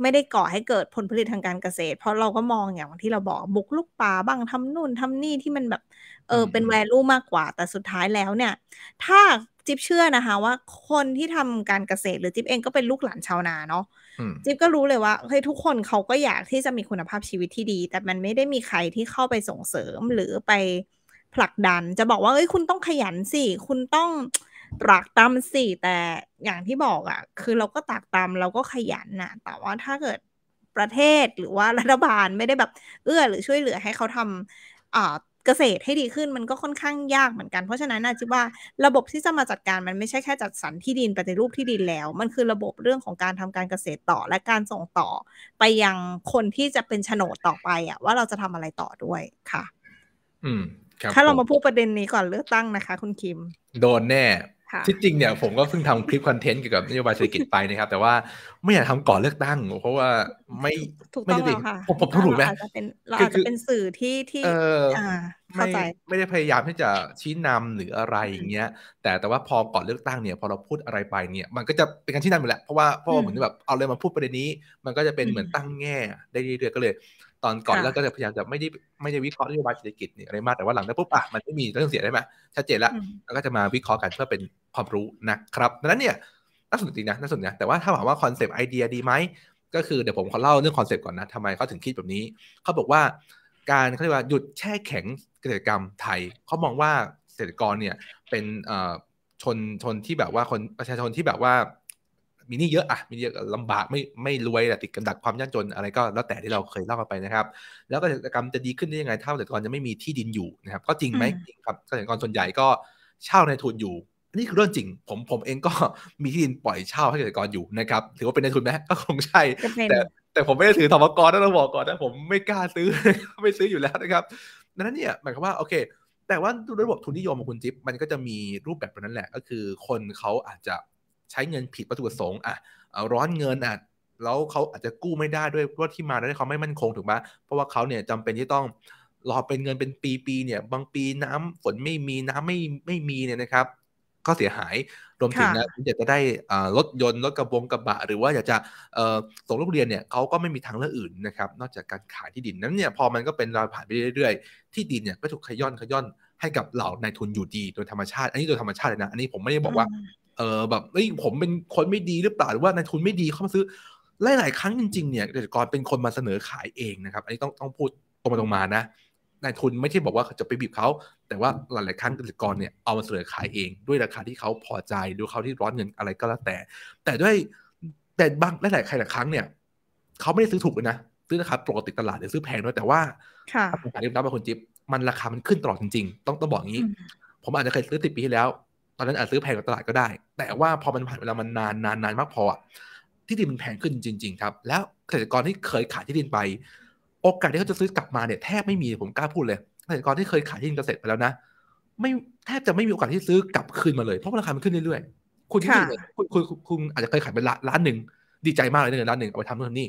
ไม่ได้ก่อให้เกิดผลผลิตทางการเกษตร เพราะเราก็มองอย่างที่เราบอกบุกลุกป่าบ้างทำนู่นทำนี่ที่มันแบบเออเป็นแวลูมากกว่า แต่สุดท้ายแล้วเนี่ย ถ้าจิ๊บเชื่อนะคะว่าคนที่ทำการเกษตรหรือจิ๊บเองก็เป็นลูกหลานชาวนาเนาะจิ๊บก็รู้เลยว่าเฮ้ยทุกคนเขาก็อยากที่จะมีคุณภาพชีวิตที่ดี แต่มันไม่ได้มีใครที่เข้าไปส่งเสริมหรือไปผลักดัน จะบอกว่าเอ้ยคุณต้องขยันสิคุณต้องตรากตามสิ แต่อย่างที่บอกอะ่ะ คือเราก็ตรากตามเราก็ขยันนะแต่ว่าถ้าเกิดประเทศหรือว่ารัฐบาลไม่ได้แบบเอื้อหรือช่วยเหลือให้เขาทำเกษตรให้ดีขึ้นมันก็ค่อนข้างยากเหมือนกัน เพราะฉะนั้นน่าจิว่าระบบที่จะมาจัดการมันไม่ใช่แค่ จัดสรรที่ดินปฏิรูปที่ดินแล้ว มันคือระบบเรื่องของการทำการเกษตรต่อและการส่งต่อ ไปยังคนที่จะเป็นโฉนดต่อไปอะว่าเราจะทำอะไรต่อด้วยค่ะ อืมครับถ้าเรามาพูดประเด็นนี้ก่อนเลือกตั้งนะคะ คุณคิม โดนแน่ที่จริงเนี่ยผมก็เพิ่งทำคลิปคอนเทนต์เกี่ยวกับนโยบายเศรษฐกิจไปนะครับแต่ว่าไม่อยากทำก่อนเลือกตั้งเพราะว่าไม่ถูกต้อง้ค่ะผมผมถูกไหมเราอาจจะเป็นเราอาจจะเป็นสื่อที่ที่ไม่ไม่ได้พยายามที่จะชี้นำหรืออะไรอย่างเงี้ยแต่แต่ว่าพอก่อนเลือกตั้งเนี่ยพอเราพูดอะไรไปเนี่ย มันก็จะเป็นการชี้นำอยู่แหละเพราะว่าเพร่าเหมือนแบบเอาเลยมาพูดประเด็นนี้ มันก็จะเป็นเหมือนตั้งแง่ ได้เรื่อยๆก็เลย ตอนก่อนแล้วก็จะพยายามจะไม่ได้ไม่ได้วิเคราะห์นโยบายเศรษฐกิจนี่อะไรมากแต่ว่าหลังได้ปุ๊บอ่ะมันไม่มีเรื่องเสียได้ไหมชัดเจนละแล้วก็จะมาวิเคราะห์กันเพื่อเป็นความรู้นะครับดังนั้นเนี่ยน่าสนจนะน่าสนนะแต่ว่าถ้าถามว่าคอนเซปต์ไอเดียดีไหมก็คือเดี๋ยวผมขอเล่าเรื่องคอนเซปต์ก่อนนะทำไมเขาถึงคิดแบบนี้ เขาบอกว่า การเขาเรียกว่าหยุดแช่แข็งเกษตรกรรมไทยเขามองว่าเกษตรกรเนี่ยเป็นชนชนที่แบบว่าคนประชาชนที่แบบว่า มีนี่เยอะอะมีเยอะลำบากไม่ไม่รวยติดกันดักความยากจนอะไรก็แล้วแต่ที่เราเคยเล่ากันไปนะครับ แล้วเกษตรกรรมจะดีขึ้นได้ยังไง ถ้าเกษตรกรจะไม่มีที่ดินอยู่นะครับ ก็จริงไหมจริงครับ เกษตรกรส่วนใหญ่ก็เช่าในทุนอยู่นี่คือเรื่องจริงผมผมเองก็มีที่ดินปล่อยเช่าให้เกษตรกรอยู่นะครับถือว่าเป็นในทุนไหมก็คงใช่แต่แต่ผมไม่ได้ถือธรรมกรนะเราบอกก่อนนะ ผมไม่กล้าซื้อไม่ซื้ออยู่แล้วนะครับดังนั้นเนี่ยหมายความว่าโอเค แต่ว่าระบบทุนนิยมของคุณจิ๊บ มันก็จะมีรูปแบบแบบนั้นแหละ ก็คือ คนเขาอาจจะใช้เงินผิดวัตถุประสงค์ อ่ะร้อนเงินอ่ะ แล้วเขาอาจจะกู้ไม่ได้ด้วยว่าที่มาแล้เขาไม่มั่นคง ถูกไหมเพราะว่าเขาเนี่ยจำเป็นที่ต้องรอเป็นเงินเป็นปีๆเนี่ย บางปีน้ำ ฝนไม่มีน้ำไม่ไม่มีเนี่ยนะครับ ก็เสียหายรวมถึงนะคุณอยากจะได้รถยนต์รถกระบงกระบะ หรือว่าอยากจะส่งลูกเรียนเนี่ยเขาก็ไม่มีทางเลือกอื่นนะครับนอกจากการขายที่ดินนั้นเนี่ยพอมันก็เป็นรายผ่านไปเรื่อยๆที่ดินเนี่ยก็ถูกขย่อนขย่อนให้กับเหล่านายทุนอยู่ดีโดยธรรมชาติอันนี้โดยธรรมชาติเลยนะ อันนี้ผมไม่ได้บอกว่าเออแบบเอ้ยผมเป็นคนไม่ดีหรือเปล่าหรือว่านายทุนไม่ดีเข้ามาซื้อหลายหลายครั้งจริงๆเนี่ยเกษตรกรเป็นคนมาเสนอขายเองนะครับ อันนี้ต้องต้องพูดตรงมาตรงมานะนายทุนไม่ใช่บอกว่าจะไปบีบเขาแต่ว่าหลายๆครั้งเกษตรกรเนี่ยเอามาเสนอขายเองด้วยราคาที่เขาพอใจดูเขาที่ร้อนเงินอะไรก็แล้วแต่ แต่ด้วยแต่บางหลายๆครั้งเนี่ยเขาไม่ได้ซื้อถูกเลยนะซื้อราคาปกติตลาดหรือซื้อแพงด้วยแต่ว่าการยอมรับบาคนจิ๊บมันราคามันขึ้นตลอดจริง ๆ ต้องต้องบอกงี้ ผมอาจจะเคยซื้อติดปีที่แล้ว ตอนนั้นอาจซื้อแพงกว่าตลาดก็ได้ แต่ว่าพอมันผ่านเวลามันนานนานนานมากพอที่ดินมันแพงขึ้นจริงๆครับแล้วเกษตรกรที่เคยขายที่ดินไป โอกาสที่เขาจะซื้อกลับมาเนี่ยแทบไม่มีผมกล้าพูดเลยเกษตรกรที่เคยขายที่ดินเกษตรไปแล้วนะไม่แทบจะไม่มีโอกาสที่ซื้อกลับคืนมาเลยเพราะราคามันขึ้นเรื่อยๆ คุณที่คุณคุณคุณอาจจะเคยขายเป็นล้านหนึ่งดีใจมากเลยเงินล้านหนึ่งเอาไปทำนู่นนี่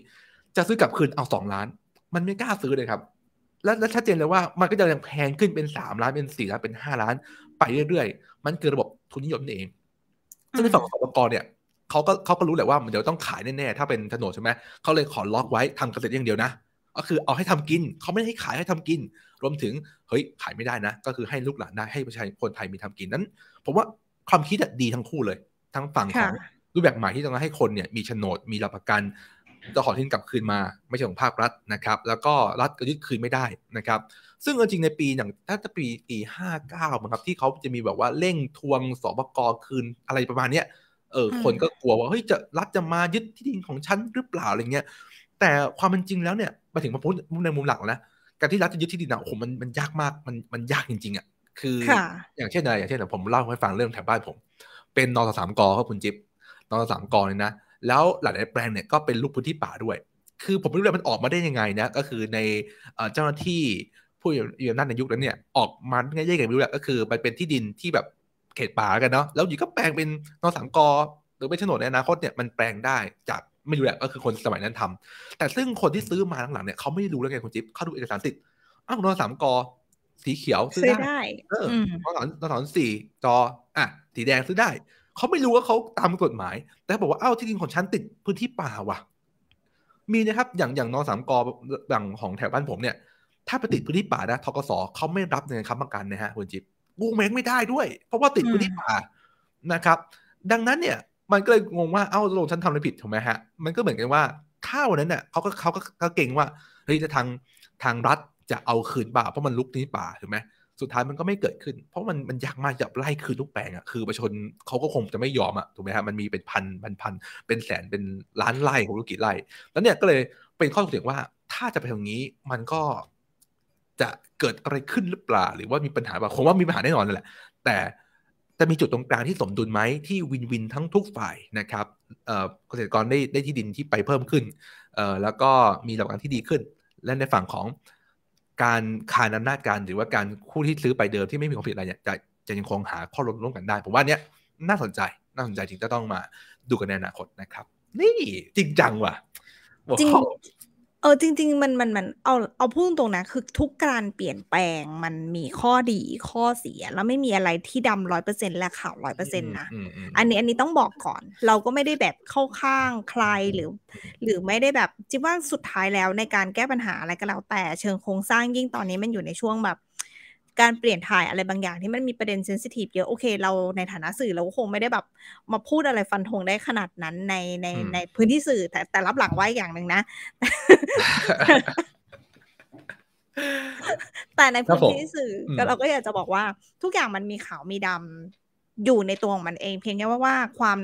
จะซื้อกลับคืนเอาสองล้าน มันไม่กล้าซื้อเลยครับ และและชัดเจนเลยว่ามันก็จะยังแพงขึ้นเป็นสามล้านเป็นสี่ล้านเป็นห้าล้าน ไปเรื่อย ๆ มันคือระบบทุนนิยมนี่เองซึ่งในฝั่งของสปกรเนี่ยเขาก็เขาก็รู้แหละว่ามันเดี๋ยวต้องขายแน่ๆถ้าเป็นถนนใช่ไหมเขาเลยขอล็อกไว้ทำเกษตรอย่างเดียวนะก็คือเอาให้ทำกินเขาไม่ได้ให้ขายให้ทำกิน รวมถึงเฮ้ยขายไม่ได้นะก็คือให้ลูกหลานได้ให้ประชาชนคนไทยมีทำกินนั้นผมว่าความคิดดีทั้งคู่เลย ทั้งฝั่งของรูปแบบใหม่ที่ต้องให้คนเนี่ย มีโฉนดมีหลักประกันจะขอทิ้งกลับคืนมา ไม่ใช่ของภาครัฐนะครับ แล้วก็รัฐก็ยึดคืนไม่ได้นะครับซึ่งจริงในปีอย่างถ้าจะปีปีห้าเก้ามครับที่เขาจะมีแบบว่าเร่งทวงสบกคืนอะไรประมาณเนี้ยเออคนก็กลัวว่าเฮ้ยจะรัฐจะมายึดที่ดินของฉันหรือเปล่าอะไรเงี้ยแต่ความเป็นจริงแล้วเนี่ยมาถึงมาพูดในมุมหลักนะการที่รัฐจะยึดที่ดินอ่ะโอ้โหมันมันยากมากมันมันยากจริงๆอ่ะคือ อย่างเช่นอะไรอย่างเช่นผมเล่าให้ฟังเรื่องแถวบ้านผมเป็นนอสสามกอครับคุณจิ๊บนอสสามกอเนี่ยนะแล้วหลายๆแปลงเนี่ยก็เป็นลูกพื้นที่ป่าด้วย คือผมไม่รู้เลยมันออกมาได้ยังไงนะก็คือในเจ้าหน้าที่ผู้อยู่นั่นในยุคนั้นเนี่ยออกมาง่ายๆกันไม่รู้แหละก็คือมันเป็นที่ดินที่แบบเขตป่ากันเนาะแล้วอยู่ก็แปลงเป็นนอสามกอหรือเป็นโฉนดในอนาคตเนี่ยมันแปลงได้จากไม่รู้แหละก็คือคนสมัยนั้นทำ แต่ซึ่งคนที่ซื้อมาหลังๆเนี่ยเขาไม่รู้แล้วไงคุณจิ๊บเขาดูเอกสารสิทธิ์อ้าวนอนสามกอสีเขียวซื้อได้ เออนอนนอนสี่จออ่ะสีแดงซื้อได้เขาไม่รู้ว่าเขาตามกฎหมาย แต่บอกว่าอ้าวที่ดินของฉันติดพื้นที่ป่าว่ะมีนะครับ อย่างอย่างนอนสามกอดังของแถวบ้านผมเนี่ยถ้าไปติดพื้นที่ป่านะทกศเขาไม่รับเงินค้ำประกันนะฮะคุณจิ๊บกูเม้งไม่ได้ด้วย เพราะว่าติดพื้นที่ป่านะครับ ดังนั้นเนี่ยมันก็เลยงงว่า เอ้าลงฉันทำอะไรผิด ถูกไหมฮะ มันก็เหมือนกันว่า ถ้าวันนั้นเนี่ยเขาก็เขาก็เขาก่งว่าเฮ้ยจะทาง ทางรัฐจะเอาคืนป่า เพราะมันลุกนี้ป่า ถูกไหม สุดท้ายมันก็ไม่เกิดขึ้น เพราะมัน มันยากมากจะไล่คืนทุกแปลงอะ่ะคือประชาชนเขาก็คงจะไม่ยอมอะ่ะถูกไหมฮะ มันมีเป็นพันพันพันเป็นแสน เป็นล้านไร่ของธุรกิจไร่แล้วเนี่ยก็เลยเป็นข้อถกเถียงว่า ถ้าจะไปทางนี้มันก็จะเกิดอะไรขึ้นหรือเปล่า หรือว่ามีปัญหาบ่า คงว่ามีปัญหาแน่นอนแหละ แต่จะมีจุดตรงกลางที่สมดุลไหมที่วินวินทั้งทุกฝ่ายนะครับเกษตรกรได้ได้ที่ดินที่ไปเพิ่มขึ้นแล้วก็มีหลักการที่ดีขึ้น และในฝั่งของการคานอำนาจการ หรือว่าการคู่ที่ซื้อไปเดิมที่ไม่มีความผิดอะไรเนี่ยจะจะยังคงหาข้อลดร่วมกันได้ผมว่าเนี้ยน่าสนใจ น่าสนใจจริงจะต้องมาดูกันในอนาคตนะครับ นี่จริงจังว่ะจริงเออจริงๆ มันมันมันเอาเอาพูดตรงนะ คือทุกการเปลี่ยนแปลงมันมีข้อดีข้อเสีย แล้วไม่มีอะไรที่ดำร้อยเปอร์เซ็นต์และขาวร้อยเปอร์เซ็นต์นะอันนี้อันนี้ต้องบอกก่อนเราก็ไม่ได้แบบเข้าข้างใครหรือ หรือไม่ได้แบบจิว่าสุดท้ายแล้วในการแก้ปัญหาอะไรก็แล้วแต่เชิงโครงสร้างยิ่งตอนนี้มันอยู่ในช่วงแบบการเปลี่ยนถ่ายอะไรบางอย่างที่มันมีประเด็นเซนซิทีฟเยอะ โอเคเรา ในฐานะสื่อเราก็คงไม่ได้แบบมาพูดอะไรฟันธงได้ขนาดนั้นในในในพื้นที่สื่อ แต่แต่รับหลังไว้อย่างหนึ่งนะ แต่ในพื้นที่สื่อก็เราก็อยากจะบอกว่า ทุกอย่างมันมีขาวมีดำอยู่ในตัวของมันเอง เพียงแค่ว่าว่าความ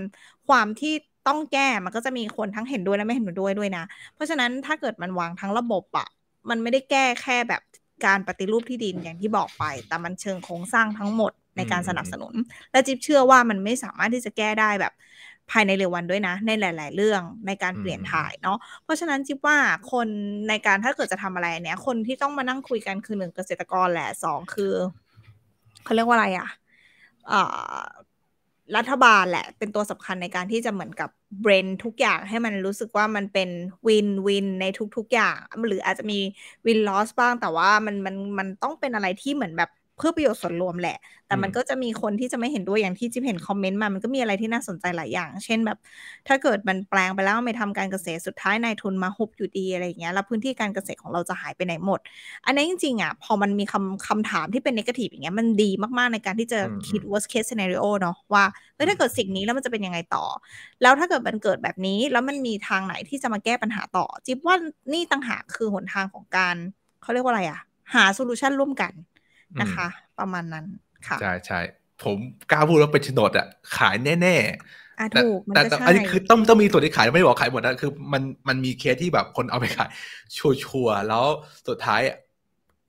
ความที่ต้องแก้มันก็จะมีคนทั้งเห็นด้วยและไม่เห็นด้วยด้วยนะเพราะฉะนั้นถ้าเกิดมันวางทั้งระบบอะมันไม่ได้แก้แค่แบบการปฏิรูปที่ดินอย่างที่บอกไป แต่มันเชิงโครงสร้างทั้งหมดในการสนับสนุน และจิ๊บเชื่อว่ามันไม่สามารถที่จะแก้ได้แบบภายในเร็ววันด้วยนะ ในหลายๆเรื่องในการเปลี่ยนถ่ายเนาะ เพราะฉะนั้นจิ๊บว่าคนในการถ้าเกิดจะทำอะไรเนี้ยคนที่ต้องมานั่งคุยกันคือหนึ่งเกษตรกรแหละสองคือเขาเรียกว่าอะไรอะ่ะรัฐบาลแหละเป็นตัวสำคัญในการที่จะเหมือนกับเบรนทุกอย่าง ให้มันรู้สึกว่ามันเป็น วินวินในทุกๆอย่าง หรืออาจจะมี วินลอสบ้าง แต่ว่ามันมันมันต้องเป็นอะไรที่เหมือนแบบเพื่อประโยชน์ส่วนรวมแหละ แต่มันก็จะมีคนที่จะไม่เห็นด้วยอย่างที่จิ๊บเห็นคอมเมนต์มา มันก็มีอะไรที่น่าสนใจหลายอย่าง เช่นแบบถ้าเกิดมันแปลงไปแล้วไม่ทำการเกษตร สุดท้ายนายทุนมาฮุบอยู่ดีอะไรอย่างเงี้ย แล้วพื้นที่การเกษตรของเราจะหายไปไหนหมด อันนี้จริงๆอ่ะ พอมันมีคำคำถามที่เป็นนกาทีฟอย่างเงี้ย มันดีมากๆ ในการที่จะคิด worst case scenario เนาะว่าเฮ้ยถ้าเกิดสิ่งนี้แล้วมันจะเป็นยังไงต่อ แล้วถ้าเกิดมันเกิดแบบนี้แล้วมันมีทางไหนที่จะมาแก้ปัญหาต่อ จิ๊บว่านี่ต่างหากคือหนทางของการเขาเรียกว่าอะไรอ่ะ หาโซลูชันร่วมกันนะคะ ประมาณนั้นค่ะใช่ใช่ผมกล้าพูดว่าเป็นโฉนดอะขายแน่ๆแต่แต่อันนี้คือต้องต้องมีส่วนที่ขายไม่ได้บอกขายหมดนะ คือมันมันมีเคสที่แบบคนเอาไปขาย ชัวัวแล้วสุดท้าย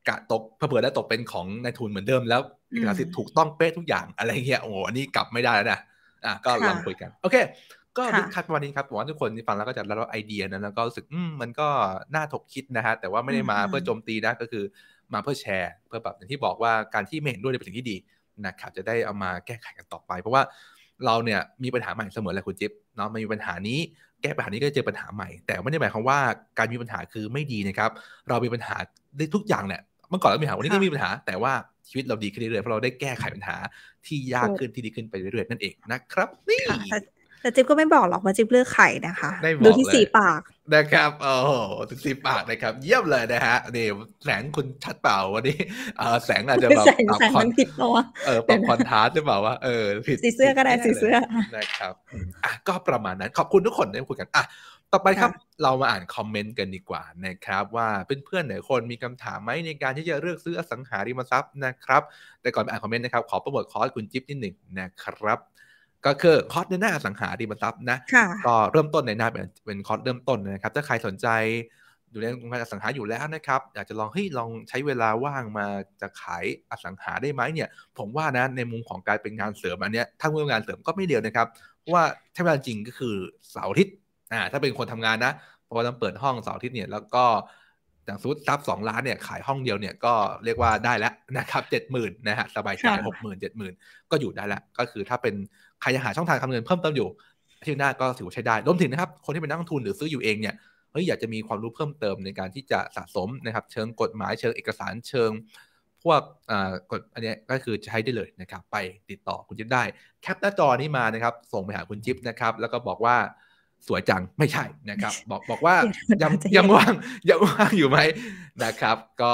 กะตกเผื่อได้ตกเป็นของนายทุนเหมือนเดิม แล้วเอกสิทธิ์ถูกต้องเป๊ะทุกอย่างอะไรเงี้ยโอ้โหอันนี้กลับไม่ได้แล้วนะอ่ะก็ลองคุยกัน โอเค ก็วิคัดมาณนี้ครับผมว่าทุกคนฟังแล้วก็จะรับไอเดียนะแล้วก็รู้สึกมันก็น่าถกคิดนะฮะแต่ว่าไม่ได้มาเพื่อโจมตีนะก็คือมาเพื่อแชร์เพื่อแบบอย่างที่บอกว่าการที่ไม่เห็นด้วยเป็นสิ่งที่ดีนะครับจะได้เอามาแก้ไขกันต่อไป เพราะว่าเราเนี่ยมีปัญหาใหม่เสมอเลยคุณจิ๊บเนาะมันมีปัญหานี้ แก้ปัญหานี้ก็เจอปัญหาใหม่ แต่ไม่ได้หมายความว่าการมีปัญหาคือไม่ดีนะครับเรามีปัญหาได้ทุกอย่างเนี่ยเมื่อก่อนเรามีปัญหาวันนี้ก็มีปัญหา แต่ว่าชีวิตเราดีขึ้นเรื่อยๆเพราะเราได้แก้ไขปัญหาที่ยากขึ้นที่ดีขึ้นไปเรื่อยๆนั่นเองนะครับนี่แต่จิ๊บก็ไม่บอกหรอกว่าจิ๊บเลือกไข่นะคะดูที่สีปากนะครับ โอ้โหสิบบาทนะครับ เยี่ยมเลยนะฮะ นี่แสงคุณชัดเปล่าวันนี้เออแสงอาจจะแบบแสงแสงมันผิดตัวเออปรับคอนทราส์หรือเปล่าวะ เออผิดสีเสื้อก็ได้ สีเสื้อ นะครับ อ่ะ ก็ประมาณนั้น ขอบคุณทุกคนที่คุยกันอ่ะต่อไปครับ เรามาอ่านคอมเมนต์กันดีกว่านะครับ ว่า เพื่อนๆหลายคนมีคำถามไหมในการที่จะเลือกซื้ออสังหาริมทรัพย์นะครับ แต่ก่อนไปอ่านคอมเมนต์นะครับ ขอโปรโมทคอร์สคุณจิ๊บนิดหนึ่งนะครับก็คือคอร์สในหน้าสังหาริมทรัพย์นะ ก็เริ่มต้นในหน้าเป็นคอร์สเริ่มต้นนะครับ ถ้าใครสนใจอยู่ในงการอสังหาอยู่แล้วนะครับ อยากจะลองเฮ้ยลองใช้เวลาว่างมาจะขายอสังหาได้ไหมเนี่ย ผมว่านะในมุมของการเป็นงานเสริมอันเนี้ยถ้าเปื่องานเสริมก็ไม่เดียวนะครับว่าใช้เวลาจริงก็คือเสาร์อาทิตย์อ่าถ้าเป็นคนทำงานนะพอจะาเปิดห้องเสาร์อาทิตย์เนี่ย แล้วก็อย่างซูดซับสองล้านเนี่ยขายห้องเดียวเนี่ยก็เรียกว่าได้แล้วนะครับเจ็ดหมื่นนะฮะสบายใจหกหมื่นเจ็ดหมื่นก็อยู่ได้แล้วก็คือถ้าเป็นใครยังหาช่องทางทำเงินเพิ่มเติมอยู่ที่ยน้าก็ถือว่าใช้ได้รวมถึงนะครับคนที่เป็นนักลงทุนหรือซื้ออยู่เองเนี่ยเฮ้ยอยากจะมีความรู้เพิ่มเติมในการที่จะสะสมนะครับเชิงกฎหมายเชิงเอกสารเชิง พวกอ่กฎอันนี้ก็คือใช้ได้เลยนะครับไปติดต่อคุณจิ๊บได้ แคปหน้าจอนี้มานะครับส่งไปหาคุณจิ๊บนะครับแล้วก็บอกว่าสวยจังไม่ใช่นะครับ บอกบอกว่ายังยังว่างยังว่างอยู่ไหมนะครับ ก็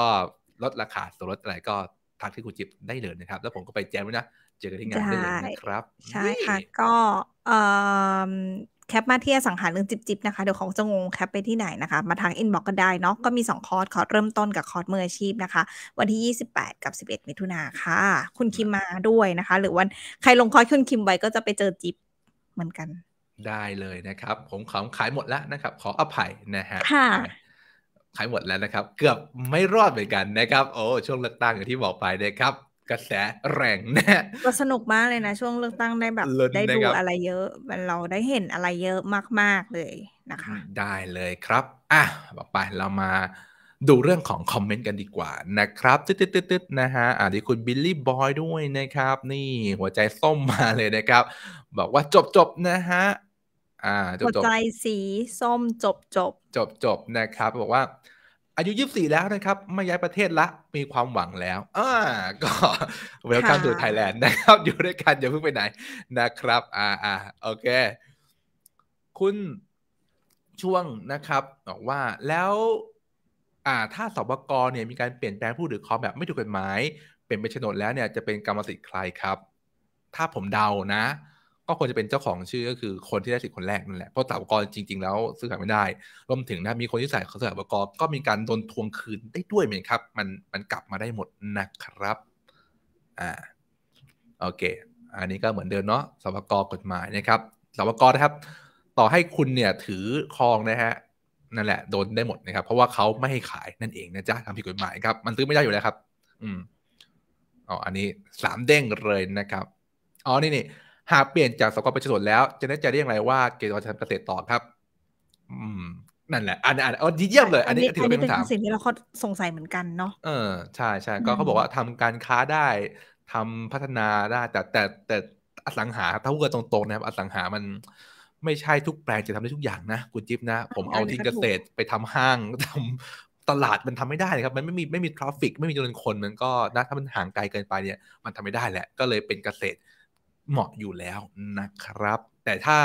ลดราคาสวลดอะไรก็ทักที่คุณจิ๊บได้เลยนะครับแล้วผมก็ไปแจมนะเจอที่งานได้เลยนะครับใช่ค่ะ ก็แคปมาที่สังหารเรื่องจิบๆนะคะ เดี๋ยวของจะงงแคปไปที่ไหนนะคะมาทางอินบอกก็ได้เนาะก็มี 2 คอร์สคอร์สเริ่มต้นกับคอร์สมืออาชีพนะคะ วันที่ 28 กับ 11 มิถุนาค่ะ คุณคิมมาด้วยนะคะหรือวันใครลงคอร์สคุณคิมไว้ก็จะไปเจอจิบเหมือนกัน ได้เลยนะครับ ผมขอขายหมดแล้วนะครับ ขออภัยนะฮะค่ะขายหมดแล้วนะครับ เกือบไม่รอดเหมือนกันนะครับ โอ้ช่วงเลือกตั้งอย่างที่บอกไปนะครับกระแสแรงแน่ก็สนุกมากเลยนะช่วงเลือกตั้งได้แบบได้ดูอะไรเยอะเราได้เห็นอะไรเยอะมากๆเลยนะคะได้เลยครับ อ่ะไปเรามาดูเรื่องของคอมเมนต์กันดีกว่านะครับตึ๊ดๆๆนะฮะอ่าที่คุณบิลลี่บอยด้วยนะครับ นี่ หัวใจส้มมาเลยนะครับ บอกว่าจบจบนะฮะอ่าจบๆ หัวใจสีส้มจบจบจบจบนะครับ บอกว่าอายุ 24 แล้วนะครับ ไม่ย้ายประเทศละ มีความหวังแล้วอ่าก็เวลกัมสู่ไทยแลนด์นะครับ อยู่ด้วยกันอย่าเพิ่งไปไหนนะครับ อ่าอ่าโอเค คุณช่วงนะครับ บอกว่าแล้ว อ่า ถ้าสบกเนี่ยมีการเปลี่ยนแปลงผู้ถือครองแบบไม่ถูกกฎหมาย เป็นเป็นโฉนดแล้วเนี่ยจะเป็นกรรมสิทธิ์ใครครับ ถ้าผมเดานะก็ควรจะเป็นเจ้าของชื่อก็คือ คนที่ได้สิทธิ์คนแรกนั่นแหละเพราะสถาปกรจริงๆแล้วซื้อขายไม่ได้รวมถึงนะมีคนที่ใส่เสถาปกรก็มีการโดนทวงคืนได้ด้วยเหมือนครับมันมันกลับมาได้หมดนะครับอ่าโอเค อันนี้ก็เหมือนเดิมเนาะสถาปกรกฎหมายนะครับสถาปกรนะครับ ต่อให้คุณเนี่ยถือครองนะฮะ นั่นแหละโดนได้หมดนะครับเพราะว่าเขาไม่ให้ขายนั่นเองนะจ๊ะทำผิดกฎหมายครับ มันซื้อไม่ได้อยู่แล้วครับ อืมอ๋ออันนี้สามเด้งเลยนะครับอ๋อนี่นี่หากเปลี่ยนจากสกอร์เป็นชนแล้ว จะได่จะเรียกอะไรว่าเกษตรการทำเกษตรต่อครับ อืมนั่นแหละอันอันอันเยี่ยมเลย อันนี้ถือเป็นคำถามสิ่งที่เราสงสัยเหมือนกันเนาะเออใช่ใช่ก็เขาบอกว่าทำการค้าได้ ทำพัฒนาได้แต่แต่แต่อสังหาถ้าพูดกันตรงๆนะครับ อสังหามันไม่ใช่ทุกแปลงจะทำได้ทุกอย่างนะคุณจิ๊บนะ ผมเอาที่เกษตรไปทำห้างทำตลาดมันทำไม่ได้ครับ มันไม่มีไม่มีทราฟฟิก ไม่มีจำนวนคนมันก็นะถ้ามันห่างไกลเกินไปเนี่ย มันทำไม่ได้แหละ ก็เลยเป็นเกษตรเหมาะอยู่แล้วนะครับ แต่ถ้า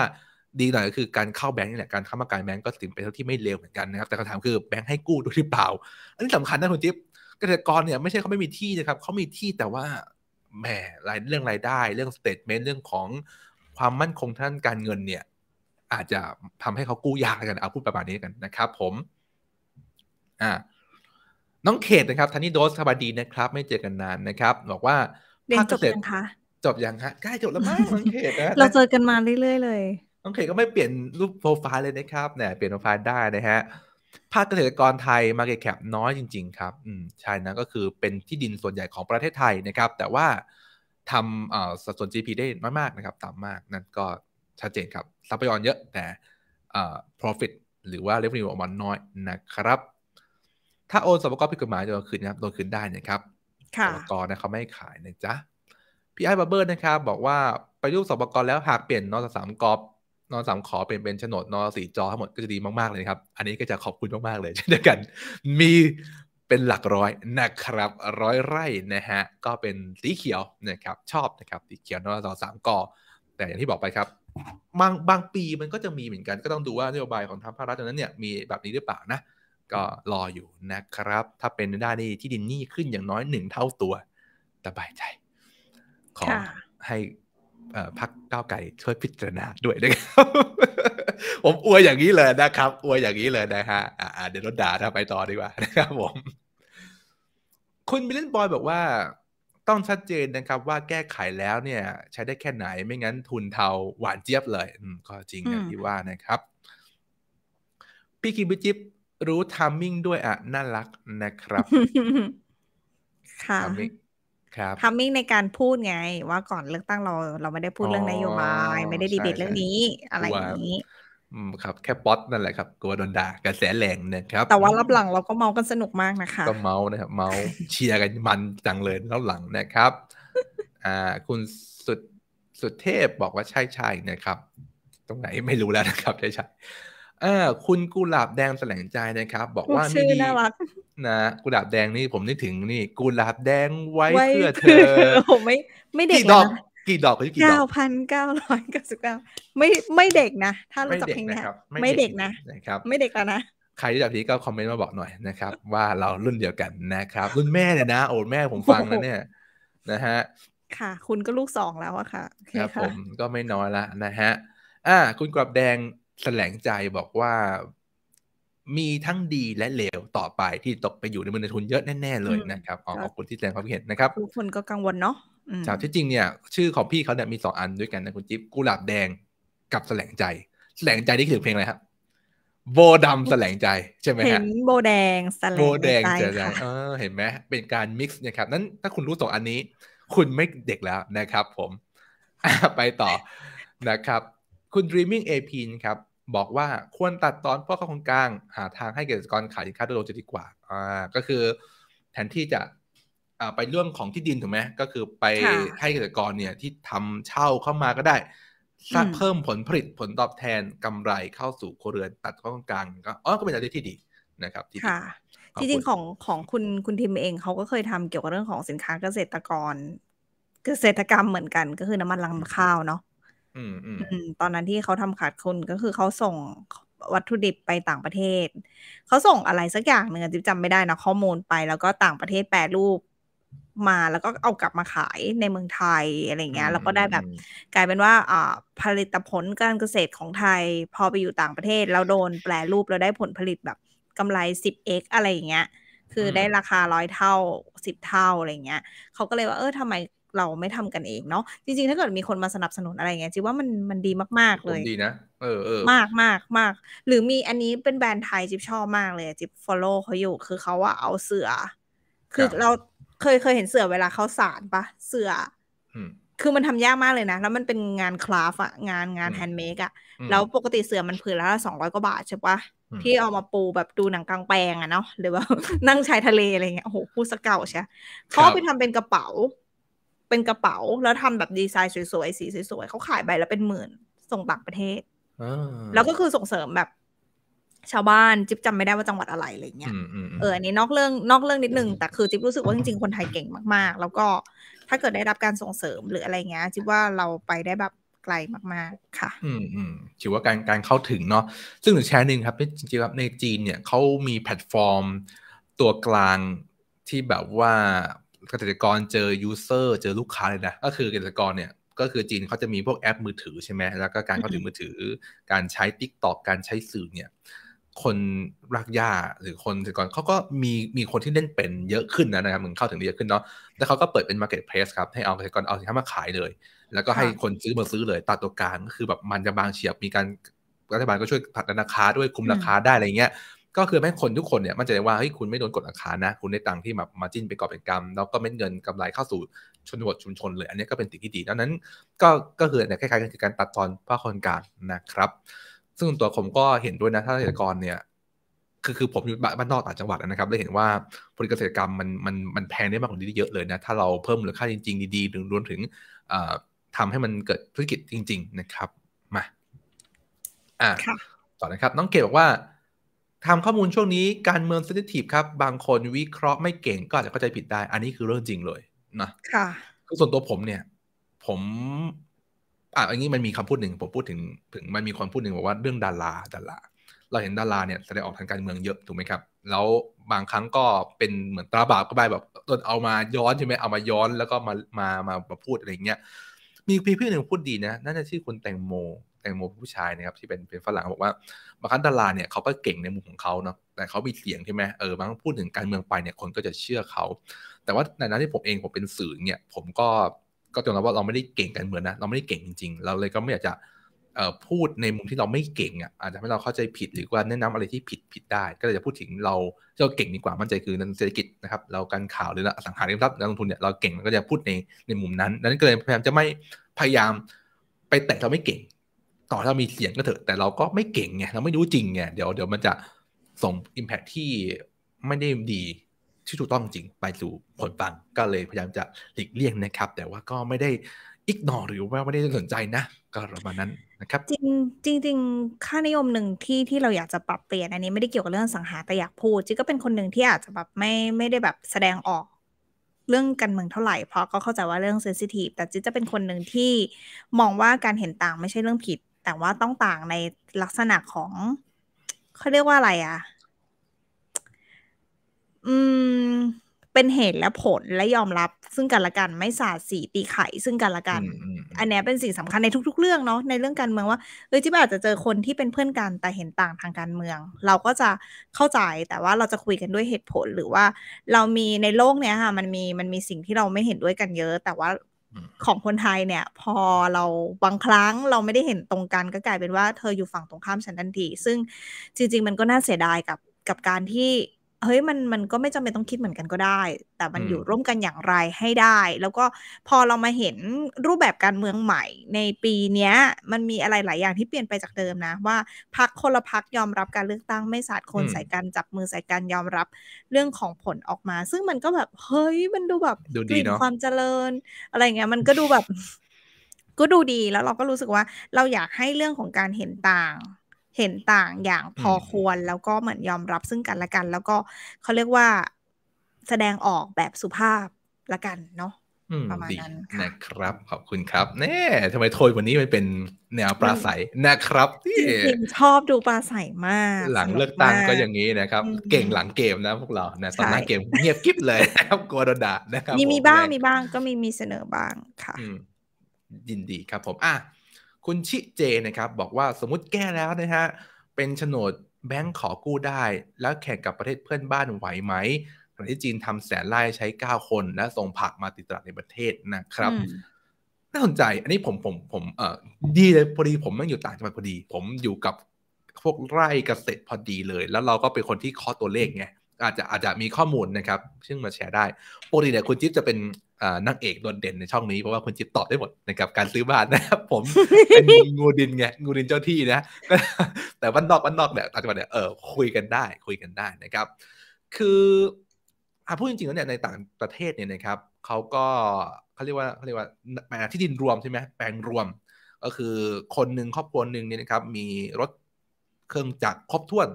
ดีหน่อยก็คือการเข้าแบงก์นี่แหละการเข้ามาการแบงก์ก็ถึงเป็นเท่าที่ไม่เลวเหมือนกันนะครับ แต่คำถามคือแบงก์ให้กู้ด้วยหรือเปล่าอันนี้สำคัญนะคุณจิ๊บเกษตรกรเนี่ยไม่ใช่เขาไม่มีที่นะครับเขามีที่แต่ว่าแหมรายเรื่องรายได้ เรื่องสเตทเมนต์เรื่องของความมั่นคงทางการเงินเนี่ย อาจจะทำให้เขากู้ยากกันเอาพูดประมาณนี้กันนะครับ ผม อ่า น้องเขตนะครับทันนี่โดสสวัสดีนะครับ ไม่เจอกันนานนะครับ บอกว่าภาคเกษตรคะจบยังฮะ ใกล้จบแล้วมั้งน้องเขตนะเราเจอกันมาเรื่อยๆเลยน้องเขตก็ไม่เปลี่ยนรูปโปรไฟล์เลยนะครับเนี่ยเปลี่ยนโปรไฟล์ได้นะฮะ ภาคเกษตรกรไทยมาเก็ตแคปน้อยจริงๆครับ อืมใช่นะก็คือเป็นที่ดินส่วนใหญ่ของประเทศไทยนะครับ แต่ว่าทำสัดส่วน GP ได้น้อยมากนะครับต่ำมากนั่นก็ชัดเจนครับทรัพยากรเยอะแต่ profit หรือว่า revenue ออกมาน้อยนะครับ ถ้าโอนสัมกรผิดกฎหมายจะโดนคืนนะครับโดนคืนได้นะครับสัมกรนะเขาไม่ขายนะจ๊ะพี่ไอ้บับเบิลนะครับ บอกว่า ไปรูปสอบประกอบแล้วหากเปลี่ยนนอสามกอบนอสามขอเปลี่ยนเป็นโฉนดนอสี่จอทั้งหมดก็จะดีมากๆเลยครับอันนี้ก็จะขอบคุณมากๆเลย เช่นเดียวกันมีเป็นหลักร้อยนะครับ ร้อยไร่นะฮะก็เป็นสีเขียวนะครับชอบนะครับสีเขียวนอสามกอแต่อย่างที่บอกไปครับบางบางปีมันก็จะมีเหมือนกันก็ต้องดูว่านโยบายของทางภาครัฐตรงนั้นเนี่ยมีแบบนี้หรือเปล่านะก็รออยู่นะครับ ถ้าเป็นได้นี้ที่ดินนี่ขึ้นอย่างน้อยหนึ่งเท่าตัวสบายใจขอให้พักก้าวไก่ช่วยพิจารณาด้วยนะครับ ผมอวยอย่างนี้เลยนะครับอวยอย่างนี้เลยนะฮะอ่าเดี๋ยวรถด่าเราไปต่อดีกว่านะครับ ผม คุณมิลเลนบอยบอกว่า ต้องชัดเจนนะครับ ว่าแก้ไขแล้วเนี่ย ใช้ได้แค่ไหนไม่งั้นทุนเทาหวานเจี๊ยบเลยก็จริงอย่างที่ว่านะครับพี่กิมบิจิบรู้ทามมิ่ง ด้วยอ่ะน่ารักนะครับทามมิ่งครับทัมมิ่งในการพูดไงว่าก่อนเลือกตั้งเราเราไม่ได้พูดเรื่องนโยบายไม่ได้ดีเบตเรื่องนี้ อะไรอย่างนี้อืมครับแค่ป๊อตนั่นแหละครับกลัวโดนด่ากระแสแรงนะครับ แต่ว่ารับหลังเราก็เมากันสนุกมากนะคะก็เมานะครับเมาเชียร์กันมันจังเลยรับหลังนะครับอ่าคุณสุดสุดเทพบอกว่าใช่ใช่นะครับ ตรงไหนไม่รู้แล้วนะครับ ใช่ใช่อ่าคุณกุหลาบแดงแสลงใจนะครับบอกว่ามี่ดีนะกุหลาบแดงนี่ผมนึกถึงนี่กุหลาบแดงไว้เพื่อเธอผมไม่ไม่เด็กกี่ดอก กี่ดอกกี่ดอกเก้าพันเก้าร้อยเก้าสิบเก้าไม่ไม่เด็กนะถ้าเราจับเพลงนี้ไม่เด็กนะนะครับ ไม่เด็กแล้วนะใครที่จับทีก็คอมเมนต์มาบอกหน่อยนะครับ ว่าเรารุ่นเดียวกันนะครับรุ่นแม่เนี่ยนะโอ้แม่ผมฟังแล้วเนี่ยนะฮะค่ะ คุณก็ลูกสองแล้วอะค่ะครับผมก็ไม่น้อยละนะฮะอ่า คุณกรอบแดงแสลงใจบอกว่ามีทั้งดีและเลวต่อไปที่ตกไปอยู่ในมือในทุนเยอะแน่ๆเลยนะครับขอบคุณที่แสดงความเห็นนะครับทุกคนก็กังวลเนาะจากที่จริงเนี่ย ชื่อของพี่เขาเนี่ยมีสองอันด้วยกันนะคุณจิ๊บกุหลาบแดงกับแสลงใจ แสลงใจนี่คือเพลงอะไรครับโบดำาแสลงใจใช่ไหมฮะเห็นโบแดงแสลงโบแดงใจเออเห็นไหมเป็นการมิกซ์นะครับ นั้นถ้าคุณรู้สองอันนี้ คุณไม่เด็กแล้วนะครับ ผมไปต่อนะครับคุณ Dreaming AP ครับบอกว่าควรตัดตอนพ่อค้าคนกลาง หาทางให้เกษตรกรขายสินค้าโดยตรงจะดีกว่าอ่าก็คือแทนที่จะอ่าไปเรื่องของที่ดิน ถูกไหมก็คือไปให้เกษตรกรเนี่ย ที่ทำเช่าเข้ามาก็ได้ สร้างเพิ่มผลผลิตผลตอบแทนกำไรเข้าสู่ครัวเรือน ตัดข้อกลาง ก็อ๋อก็เป็นอะไรที่ดีนะครับ ที่ค่ะจริงของของคุณคุณทิมเองเขาก็เคยทำเกี่ยวกับเรื่องของสินค้าเกษตรกร เกษตรกรรมเหมือนกันก็คือน้ำมันรังข้าวเนาะอืมตอนนั้นที่เขาทำขาดคุณก็คือเขาส่งวัตถุดิบไปต่างประเทศ เขาส่งอะไรสักอย่างหนึ่งจิ๊บจำไม่ได้นะข้อมูลไป แล้วก็ต่างประเทศแปรรูปมาแล้วก็เอากลับมาขายในเมืองไทย อะไรเงี้ย แล้วก็ได้แบบกลายเป็นว่าอผลิตผลการเกษตรของไทย พอไปอยู่ต่างประเทศเราโดนแปรรูปเราได้ผลผลิตแบบกำไร 10x อะไรอะไรเงี้ยคือได้ราคาร้อยเท่าสิบเท่าอะไรเงี้ยเขาก็เลยว่าเออทำไมเราไม่ทำกันเองเนาะ จริงๆถ้าเกิดมีคนมาสนับสนุนอะไรเงี้ยจิว่ามันมันดีมากๆเลยดีนะเออเออมากมากมากหรือมีอันนี้เป็นแบรนด์ไทยจิบชอบมากเลยจิบฟอลโล่เขาอยู่ คือเขาว่าเอาเสือ คือเราเคยเคยเห็นเสือเวลาเขาสารปะเสือคือมันทำยากมากเลยนะ แล้วมันเป็นงานคราฟอะงานงานแฮนด์เมดอะแล้วปกติเสือมันผืนละสองร้อยกว่าบาทใช่ปะที่เอามาปูแบบดูหนังกลางแปลงอะเนาะหรือว่านั่งชายทะเลอะไรเงี้ยโอ้โหพูดสเก่าใช่เขาไปทำเป็นกระเป๋าเป็นกระเป๋าแล้วทำแบบดีไซน์สวยๆสีสวยๆเขาขายใบแล้วเป็นหมื่น ส่งต่างประเทศแล้วก็คือส่งเสริมแบบชาวบ้านจิ๊บจำไม่ได้ว่าจังหวัดอะไรอะไรเงี้ยเอออันนี้นอกเรื่อง นอกเรื่องนิดนึง แต่คือจิ๊บรู้สึกว่าจริงๆคนไทยเก่งมากๆ แล้วก็ถ้าเกิดได้รับการส่งเสริมหรืออะไรเงี้ยจิ๊บว่าเราไปได้แบบไกลมากๆค่ะ อืมอืมถือว่าการการเข้าถึงเนาะซึ่งหนึ่งแชร์หนึ่งครับจริงๆครับในจีนเนี่ยเขามีแพลตฟอร์มตัวกลางที่แบบว่าเกษตรกรเจอยูเซอร์เจอลูกค้าเลยนะ ก็คือเกษตรกรเนี่ยก็คือจีนเขาจะมีพวกแอปมือถือใช่ไหมแล้วก็การเข้าถึงมือถือ การใช้ Tik t o อกการใช้สื่อเนี่ย คนรักยาหรือคนเกษตรกรเขาก็มีมีคนที่เล่นเป็นเยอะขึ้นนะนะครับมึงเข้าถึงเยอะขึ้นเนาะ แล้วเขาก็เปิดเป็นมาร์เก็ตเพลสครับ ให้เอาเกษตรกรเอาสินค้ามาขายเลย แล้วก็ให้คนซื้อมาซื้อเลย ตัดตัวกลางก็คือแบบมันจะบางเฉียบ มีการรัฐบาลก็ช่วยผัดราคาด้วย คุมราคาได้อะไรเงี้ยก็คือแม่คนทุกคนเนี่ย มันจะได้ว่าเฮ้ยคุณไม่โดนกดราคานะ คุณได้ตังค์ที่แบบมาจิ้นไปกอบเป็นกมแล้วก็เม็ดเงินกำไรเข้าสู่ชนบทชุมชนเลยอันนี้ก็เป็นสิ่งที่ดีดังนั้น ก็ก็คือเนี่ยคล้ายๆกันคือการตัดตอนภาคนการนะครับ ซึ่งตัวผมก็เห็นด้วยนะ ถ้าเกษตรกรเนี่ย คือคือผมอยู่บ้านนอกต่างจังหวัดนะครับได้เห็นว่าผลิตเกษตรกรรมมันมันมันแพงได้มากกว่านี้เยอะเลยนะถ้าเราเพิ่มมูลค่าจริงๆดีๆถึงรวมถึงทำให้มันเกิดธุรกิจจริง ๆ นะครับมาอ่าต่อนะครับน้องเกดบอกว่าทำข้อมูลช่วงนี้การเมืองเซนซิทีฟครับ บางคนวิเคราะห์ไม่เก่งก็อาจจะเข้าใจผิดได้ อันนี้คือเรื่องจริงเลยนะค่ะคือส่วนตัวผมเนี่ยผมอ่ะอันนี้มันมีคำพูดหนึ่งผมพูดถึงถึงมันมีคนพูดหนึ่งบอกว่าเรื่องดาราดาราเราเห็นดาราเนี่ยแสดงออกทางการเมืองเยอะถูกไหมครับ แล้วบางครั้งก็เป็นเหมือนตราบาปก็ไปแบบตนเอามาย้อนใช่ไหมเอามาย้อนแล้วก็มามามามาพูดอะไรเงี้ยมีพี่เพื่อนหนึ่งพูดดีนะน่าจะชื่อคุณแตงโมตงโมผู้ชายนะครับที่เป็นเป็นฝรั่งบอกว่าบางครั้งดาราเนี่ยเขาก็เก่งในมุมของเขาเนาะแต่เขามีเสียงใช่ไหมเออบางพูดถึงการเมืองไปเนี่ยคนก็จะเชื่อเขาแต่ว่าในนั้นที่ผมเองผมเป็นสื่อเนี่ยผมก็ก็องรับว่าเราไม่ได้เก่งกันเหมือนนะเราไม่ได้เก่งจริงๆเราเลยก็ไม่อยากจะพูดในมุมที่เราไม่เก่งอ่ะอาจจะให้เราเข้าใจผิดหรือว่าแนะนำอะไรที่ผิดผิดได้ ก็เลยจะพูดถึงเราเราเก่งดีกว่ามั่นใจคือนเศรษฐกิจนะครับเราการข่าวหรืออสังหาริมทรัพย์การลงทุนเนี่ยเราเก่งก็จะพูดในในมุมนั้นนั้น ก็เลยพยายามจะไม่พยายามไปแตะเราไม่เก่งต่อถ้ามีเสียงก็เถอะแต่เราก็ไม่เก่งไงเราไม่รู้จริงไงเดี๋ยวเดี๋ยวมันจะส่งอิมแพคที่ไม่ได้ดีที่ถูกต้องจริงไปสู่คนฟังก็เลยพยายามจะหลีกเลี่ยงนะครับ แต่ว่าก็ไม่ได้อิกนอหรือว่าไม่ได้สนใจนะก็ประมาณนั้นนะครับ จริงจริงรงค่านิยมหนึ่งที่ที่เราอยากจะปรับเปลี่ยนอันนี้ไม่ได้เกี่ยวกับเรื่องสังหาแต่อยากพูดจิก็เป็นคนหนึ่งที่อาจจะแบบไม่ไม่ได้แบบแสดงออกเรื่องการเมืองเท่าไหร่เพราะก็เข้าใจว่าเรื่องเซนซิทีฟแต่จิจะเป็นคนหนึ่งที่มองว่าการเห็นต่างไม่ใช่เรื่องผิดแต่ว่าต้องต่างในลักษณะของเขาเรียกว่าอะไรอะ่ะ อืม เป็นเหตุและผลและยอมรับซึ่งกันและกัน ไม่สาดสีตีไข่ซึ่งกันและกัน อันนี้เป็นสิ่งสำคัญในทุก ๆ เรื่อง เนาะในเรื่องการเมืองว่าเออที่อาจจะเจอคนที่เป็นเพื่อนกันแต่เห็นต่างทางการเมือง เราก็จะเข้าใจแต่ว่าเราจะคุยกันด้วยเหตุผลหรือว่าเรามีในโลกเนี้ยค่ะมันมีมันมีสิ่งที่เราไม่เห็นด้วยกันเยอะ แต่ว่าของคนไทยเนี่ยพอเราบางครั้งเราไม่ได้เห็นตรงกันก็กลายเป็นว่าเธออยู่ฝั่งตรงข้ามฉันทันที ซึ่งจริงๆมันก็น่าเสียดายกับกับการที่เฮ้ยมันมันก็ไม่จำเป็นต้องคิดเหมือนกันก็ได้ แต่มันอยู่ร่วมกันอย่างไรให้ได้ แล้วก็พอเรามาเห็นรูปแบบการเมืองใหม่ในปีนี้มันมีอะไรหลายอย่างที่เปลี่ยนไปจากเดิมนะ ว่าพักคนละพักยอมรับการเลือกตั้งไม่สาดคนใส่กันจับมือใส่กันยอมรับเรื่องของผลออกมา ซึ่งมันก็แบบเฮ้ยมันดูแบบกลน่นความเจริญ อะไรเงี้ยมันก็ดูแบบก็ดูดีแล้วเราก็รู้สึกว่าเราอยากให้เรื่องของการเห็นต่างเห็นต่างอย่างพอควรแล้วก็เหมือนยอมรับซึ่งกันและกัน แล้วก็เขาเรียกว่า แสดงออกแบบสุภาพละกัน เนาะประมาณนั้นนะครับขอบคุณครับแน่ทำไมโทยวันนี้มันเป็นแนวปราศัยนะครับที่ชอบดูปราศัยมาก หลังเลือกตั้งก็อย่างนี้นะครับ เก่งหลังเกมนะพวกเรานะตอนหน้าเกมเงียบกิ๊บเลย ครับกลัวโดนด่านะครับมีมีบ้างมีบ้างก็มีมีเสนอบ้างค่ะยินดีครับผมอ่ะคุณชิเจนะครับ บอกว่าสมมติแก้แล้วนะฮะ เป็นโฉนดแบงค์ขอกู้ได้ แล้วแข่งกับประเทศเพื่อนบ้านไหวไหมขณะที่จีนทำแสนไร่ใช้ 9 คนและส่งผักมาติดตลาดในประเทศนะครับน่าสนใจอันนี้ผมผมผมเออดีเลยพอดีผมมันอยู่ต่างจังหวัดพอดี ผมอยู่กับพวกไร่เกษตรพอดีเลย แล้วเราก็เป็นคนที่เคาะตัวเลขไงอาจจะอาจจะมีข้อมูลนะครับ ซึ่งมาแชร์ได้ปกติเนี่ยคุณจิ๊บจะเป็นนักเอกโดดเด่นในช่องนี้เพราะว่าคุณจิตตอบได้หมดนะครับการซื้อบ้านนะครับผมเป็นงูดินไงงูดินเจ้าที่นะ แต่วันนอกวันนอกเนี่ยอาจจะเนี่ยเออคุยกันได้คุยกันได้นะครับ คืออาพูดจริงๆแล้วเนี่ยในต่างประเทศเนี่ยนะครับเขาก็เขาเรียกว่าเขาเรียกว่าแปลงที่ดินรวมใช่ไหมแปลงรวม ก็คือคนหนึ่งครอบครัวหนึ่งเนี่ยนะครับ มีรถเครื่องจักรครบถ้วน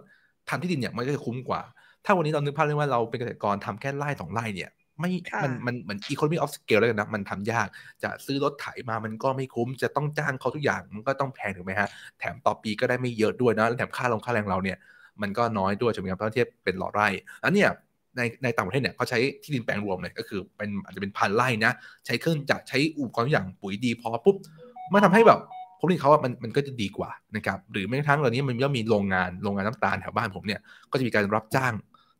ทำที่ดินเนี่ยมันก็จะคุ้มกว่า ถ้าวันนี้เรานึกภาพเรื่องว่าเราเป็นเกษตรกรทำแค่ไร่สองไร่เนี่ยไม่มันมันเหมือนอีโคโนมีออฟสเกลแล้วกันนะ มันทำยาก จะซื้อรถไถมา มันก็ไม่คุ้มจะต้องจ้างเขาทุกอย่าง มันก็ต้องแพงถูกไหมฮะ แถมต่อปีก็ได้ไม่เยอะด้วยนะ แล้วแถมค่าลงค่าแรงเราเนี่ย มันก็น้อยด้วยใช่ไหมครับถ้าเทียบเป็นหลอดไร่อันเนี่ยในในต่างประเทศเนี่ยเขาใช้ที่ดินแปลงรวมเลยก็คือเป็นอาจจะเป็นพันไร่นะ ใช้เครื่องจักรใช้อุปกรณ์อย่างปุ๋ยดีพอปุ๊บ มันทำให้แบบผมนี่เขาว่ามันมันก็จะดีกว่านะครับ หรือแม้กระทั่งตอนนี้มันก็มีโรงงานโรงงานน้ำตาลแถวบ้านผมเนี่ย ก็จะมีการรับจ้าง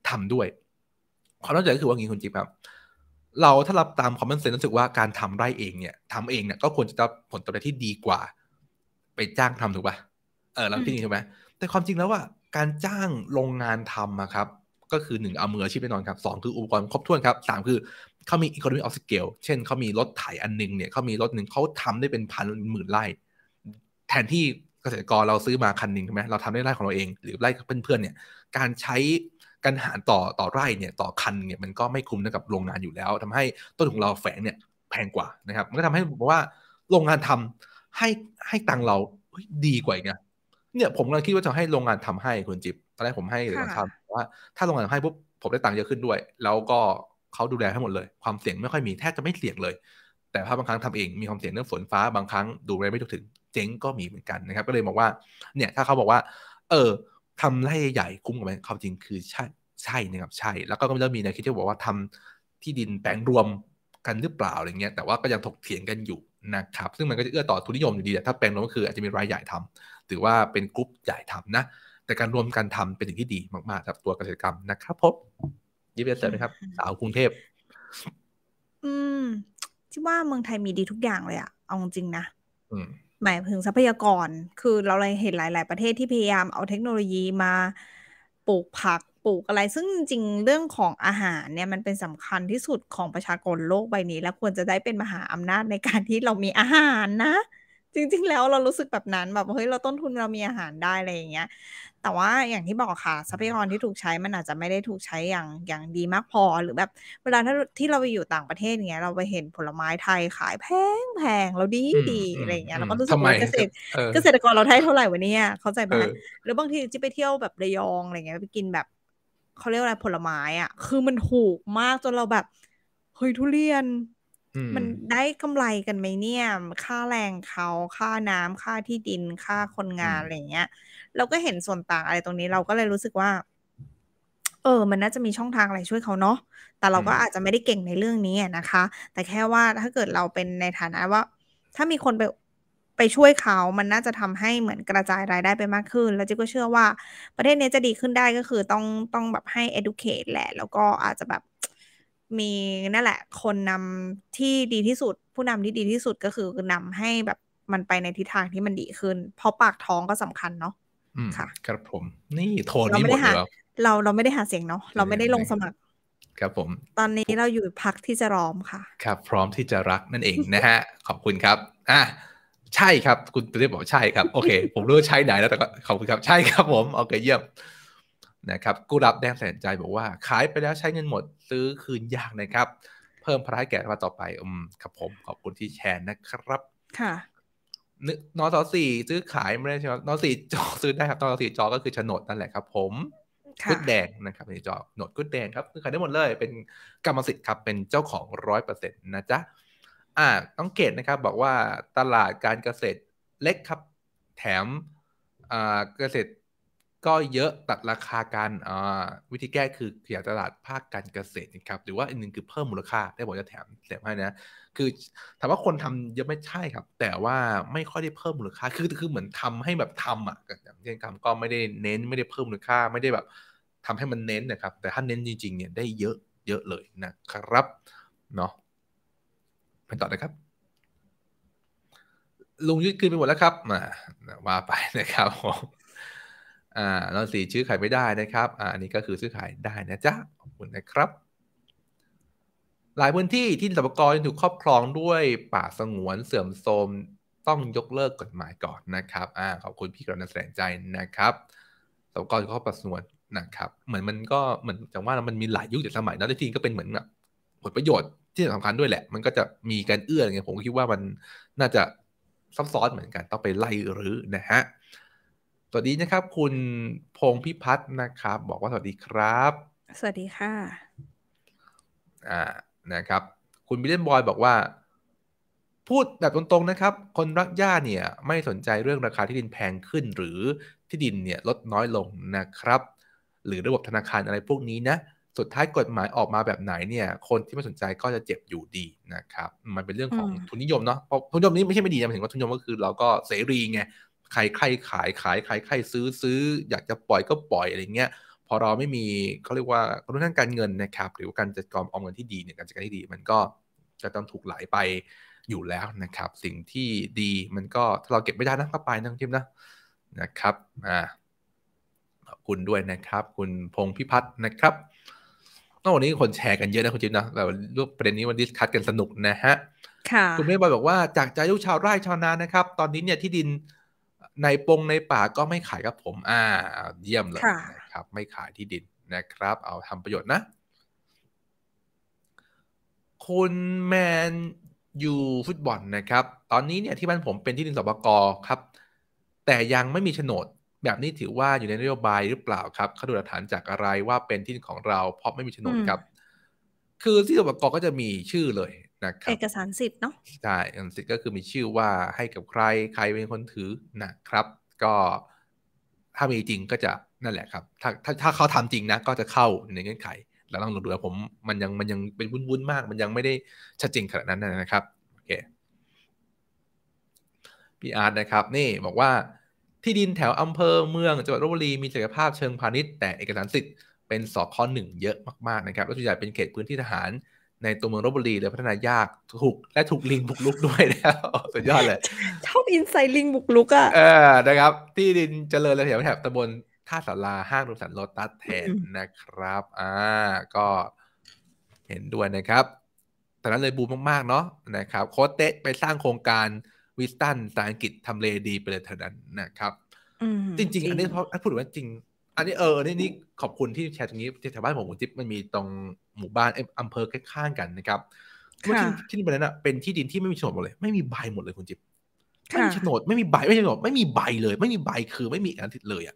ทำด้วยความน่าใจก็คือว่างี้คุณจิ๊บครับ เราถ้ารับตามคอมมอนเซนส์รู้สึกว่าการทำไร่เองเนี่ยทำเองเนี่ย ก็ควรจะได้ผลตอบแทนที่ดีกว่าไปจ้างทำถูกป่ะ เออแร้วที่นี่ใช่ไหม แต่ความจริงแล้วว่า การจ้างโรงงานทำอะครับ ก็คือหนึ่งเอามืออาชีพแน่นอนครับสองคืออุปกรณ์ครบถ้วนครับสามคือเขามีอีโคโนมีออฟสเกลเช่นเขามีรถไถอันนึงเนี่ยเขามีรถหนึ่งเขาทำได้เป็นพันหมื่นไร่ แทนที่เกษตรกรเราซื้อมาคันหนึ่งใช่ไหมเราทำได้ไร่ของเราเอง หรือไร่เพื่อนๆเนี่ย การใช้การหารต่อต่อไร่เนี่ยต่อคันเนี่ยมันก็ไม่คุ้มกับโรงงานอยู่แล้ว ทำให้ต้นของเราแฝงเนี่ยแพงกว่านะครับมันก็ทำให้บอกว่าโรงงานทำให้ให้ตังเราดีกว่าไงเนี่ยผมกำลังคิดว่าจะให้โรงงานทำให้คุณจิบตอนแรกผมให้โรงงานทำว่าถ้าโรงงานให้ปุ๊บผมได้ตังค์เยอะขึ้นด้วย แล้วก็เขาดูแลให้หมดเลย ความเสี่ยงไม่ค่อยมีแทบจะไม่เสี่ยงเลย แต่ถ้าบางครั้งทำเองมีความเสี่ยงเรื่องฝนฟ้าบางครั้งดูแลไม่ถึงเจ๊งก็มีเหมือนกันนะครับก็เลยบอกว่าเนี่ยถ้าเขาบอกว่า เออทำไร่ใหญ่คุ้มกับไหมความจริงคือใช่ใช่นะครับ ใช่ แล้วก็เริ่มมีแนวคิดที่บอกว่าทำที่ดินแปลงรวมกันหรือเปล่าอะไรเงี้ยแต่ว่าก็ยังถกเถียงกันอยู่นะครับซึ่งมันก็จะเอื้อต่อทุนนิยมอยู่ดีแต่ถ้าแปลงรวมก็คืออาจจะมีรายใหญ่ทำหรือว่าเป็นกลุ่มใหญ่ทำนะแต่การรวมกันทำเป็นสิ่งที่ดีมากๆสำหรับตัวเกษตรกรรมนะครับพบยิบเอริมนะครับสาวกรุงเทพอืมที่ว่าเมืองไทยมีดีทุกอย่างเลยอะเอาจริงนะอืมหมายถึงทรัพยากร คือเราเลยเห็นหลาย ๆ ประเทศที่พยายามเอาเทคโนโลยีมาปลูกผักปลูกอะไร ซึ่งจริงเรื่องของอาหารเนี่ยมันเป็นสำคัญที่สุดของประชากรโลกใบนี้ และควรจะได้เป็นมหาอำนาจในการที่เรามีอาหารนะ จริง ๆ แล้วเรา รู้สึกแบบนั้นแบบเฮ้ยเราต้นทุนเรามีอาหารได้อะไรอย่างเงี้ยแต่ว่าอย่างที่บอกค่ะทรัพยากรที่ถูกใช้มันอาจจะไม่ได้ถูกใช้อย่างอย่างดีมากพอหรือแบบ เวลาถ้าที่เราไปอยู่ต่างประเทศเงี้ยเราไปเห็นผลไม้ไทยขายแพงแพงเราดีดีอะไรเงี้ยเราก็รู้สึกว่าเกษตรเกษตรกรเราได้เท่าไหร่วะเนี่ยเข้าใจไหมหรือบางทีจะไปเที่ยวแบบระยองอะไรเงี้ยไปกินแบบ เขาเรียกอะไรผลไม้อ่ะคือมันถูกมากจนเราแบบเฮ้ยทุเรียน มันได้กำไรกันไหมเนี่ยค่าแรงเขาค่าน้ำค่าที่ดินค่าคนงานอะไรเงี้ยเราก็เห็นส่วนต่างอะไรตรงนี้เราก็เลยรู้สึกว่า เออ มันน่าจะมีช่องทางอะไรช่วยเขาเนาะ แต่เราก็อาจจะไม่ได้เก่งในเรื่องนี้นะคะ แต่แค่ว่าถ้าเกิดเราเป็นในฐานะว่า ถ้ามีคนไปไปช่วยเขามันน่าจะทำให้เหมือนกระจายรายได้ไปมากขึ้น แล้วจิ๊ก็เชื่อว่า ประเทศนี้จะดีขึ้นได้ก็คือต้องต้องแบบให้ educate แหละ แล้วก็อาจจะแบบมีนั่นแหละ คนนำที่ดีที่สุด ผู้นำที่ดีที่สุดก็คือนำให้แบบมันไปในทิศทางที่มันดีขึ้น เพราะปากท้องก็สำคัญเนาะค่ะครับผม นี่โทนนี่หมดแล้วเราเราไม่ได้หาเสียงเนาะเราไม่ได้ลงสมัครครับผม ตอนนี้เราอยู่พักที่จะรอมค่ะ ครับ พร้อมที่จะรักนั่นเองนะฮะ ขอบคุณครับอ่ะใช่ครับ คุณตุ้ยบอกใช่ครับ โอเค ผมรู้ใช่ไหนแล้วแต่ก็ขอบคุณครับใช่ครับผมโอเคเยี่ยมนะครับกูรับแดงแสนใจบอกว่าขายไปแล้วใช้เงินหมด ซื้อคืนยากนะครับ เพิ่มพลายแก่มาต่อไปอืมครับผมขอบคุณที่แชร์นะครับ ค่ะนอสสี่ซื้อ ขาย ไม่ได้ใช่ไหมนอสี่จอซื้อได้ครับนอสี่จอก็คือโฉนดนั่นแหละครับผม กุดแดงนะครับในจอโหนดกุดแดงครับคือขายได้หมดเลย เป็นกรรมสิทธิ์ครับ เป็นเจ้าของร้อยเปอร์เซ็นต์นะ จ๊ะอ่าต้องเกตนะครับบอกว่าตลาดการเกษตรเล็กครับแถมอ่าเกษตรก็เยอะตัดราคากันวิธีแก้คือขยายตลาดภาคการเกษตรนะครับ หรือว่าอีกหนึ่งคือเพิ่มมูลค่าได้บอกจะแถมแถมให้นะ คือถามว่าคนทำเยอะไม่ใช่ครับ แต่ว่าไม่ค่อยได้เพิ่มมูลค่าคือคือเหมือนทำให้แบบทำอ่ะอย่างเช่นคำก็ไม่ได้เน้นไม่ได้เพิ่มมูลค่า ไม่ได้แบบทำให้มันเน้นนะครับ แต่ถ้าเน้นจริงๆเนี่ยได้เยอะเยอะเลยนะครับเนาะไปต่อนะครับลุงยึดคืนไปหมดแล้วครับมาว่าไปนะครับผมอ่านอนสีชื้อขายไม่ได้นะครับ อ่าอันนี้ก็คือซื้อขายได้นะจ๊ะ ขอบคุณนะครับ หลายพื้นที่ที่สัปพารรถูกครอบครองด้วยป่าสงวนเสื่อมโทรมต้องยกเลิกกฎหมายก่อนนะครับ อ่า ขอบคุณพี่กรณ์แสดงใจนะครับสัปพากรถูกครอบป่าสงวนนะครับ เหมือนมันก็เหมือนจังว่ามันมีหลายยุคหลายสมัยนะที่จริงก็เป็นเหมือนแบบผลประโยชน์ที่สำคัญด้วยแหละ มันก็จะมีการเอื้อไงี้ยผมคิดว่ามันน่าจะซับซ้อนเหมือนกันต้องไปไล่หรือนะฮะสวัสดีนะครับคุณพงพิพัฒน์นะครับ บอกว่าสวัสดีครับ สวัสดีค่ะอ่านะครับ คุณบิลเลนบอยบอกว่า พูดแบบตรงๆนะครับ คนรักย่าเนี่ยไม่สนใจเรื่องราคาที่ดินแพงขึ้น หรือที่ดินเนี่ยลดน้อยลงนะครับ หรือระบบธนาคารอะไรพวกนี้นะ สุดท้ายกฎหมายออกมาแบบไหนเนี่ยคนที่ไม่สนใจก็จะเจ็บอยู่ดีนะครับ มันเป็นเรื่องของทุนนิยมเนาะเพราะทุนนิยมนี้ไม่ใช่ไม่ดีนะหมายถึงว่าทุนนิยมก็คือเราก็เสรีไงใครใครขาย ขายใครใครซื้อ ซื้อ อยากจะปล่อยก็ปล่อยอะไรเงี้ย พอเราไม่มีเขาเรียกว่าเรื่องการเงินนะครับ หรือการจัดการออมเงินที่ดีเนี่ย การจัดการที่ดี มันก็จะต้องถูกไหลไปอยู่แล้วนะครับ สิ่งที่ดีมันก็ถ้าเราเก็บไม่ได้นะก็ไปนะทีมนะนะครับอ่าขอบคุณด้วยนะครับ คุณพงพิพัฒน์นะครับ นอกวันนี้คนแชร์กันเยอะนะคุณจิ๊บนะแต่ปประเด็นนี้วันดิสคัตกันสนุกนะฮะคุณเมย์บอยบอกว่าจากใจลูกชาวไร่ชาวนานะครับ ตอนนี้เนี่ยที่ดินในปงในป่าก็ไม่ขายกับผม อ่า เยี่ยมเลยนะครับ ไม่ขายที่ดินนะครับ เอาทำประโยชน์นะ คุณแมน อยู่ฟุตบอลนะครับ ตอนนี้เนี่ยที่บ้านผมเป็นที่ดินสปกครับ แต่ยังไม่มีโฉนด แบบนี้ถือว่าอยู่ในนโยบายหรือเปล่าครับข้นหลักฐานจากอะไรว่าเป็นที่ดินของเราเพราะไม่มีโฉนดครับ คือที่สปกก็จะมีชื่อเลยนะครับเอกสารสิทธิ์เนาะใช่เอกสารสิทธิ์ก็คือมีชื่อว่าให้กับใครใครเป็นคนถือนะครับก็ถ้ามีจริงก็จะนั่นแหละครับถ้าถ้าถ้าเขาทำจริงนะ ก็จะเข้าในเงื่อนไข แล้ว้องดูแลผมมันยังมันยังเป็นวุ่นๆ มาก มันยังไม่ได้ชัดเจนขนาดนั้นนะครับโอเคพี่อาร์ตนะครับ นี่บอกว่าที่ดินแถวอำเภอเมืองจังหวัดลบบุรีมีศักยภาพเชิงพาณิชย์ แต่เอกสารสิทธิ์เป็นสคหนึ่งเยอะมากๆนะครับแลวส่วนใหญ่เป็นเขตพื้นที่ทหารในตัวเมืองลบบุรีเลยพัฒนายากถูก และถูกลิงบุกลุกด้วยแล้วสุดยอดเลยชอบอินไซลิงบุกลุกอ่ะเออ นะครับ ที่ดินเจริญเลยแถวแถบตำบลท่าสาราห้างรูมสันโลตัสแทนนะครับอ่าก็เห็นด้วยนะครับตอนนั้นเลยบูมมาก ๆเนาะนะครับโคเตะไปสร้างโครงการวิสตันสาอังกฤษทำเลดี ไปเลยเท่านั้นนะครับ จริง ๆ อันนี้เพราะพูดถึงว่าจริงอันนี้เออนี่นี่ขอบคุณที่แชร์ตรงนี้แถวบ้านผมจิ๊บมันมีตรงหมู่บ้านอำเภอใกล้ข้างกันนะครับเมื่อที่ดินบนนั้นอ่ะเป็นที่ดินที่ไม่มีโฉนดหมดเลย ไม่มีใบหมดเลยคุณจิ๊บไม่มีโฉนดไม่มีใบไม่มีโฉนด ไม่มีใบเลย ไม่มีใบคือไม่มีอกสิทิ์เลยอ่ะ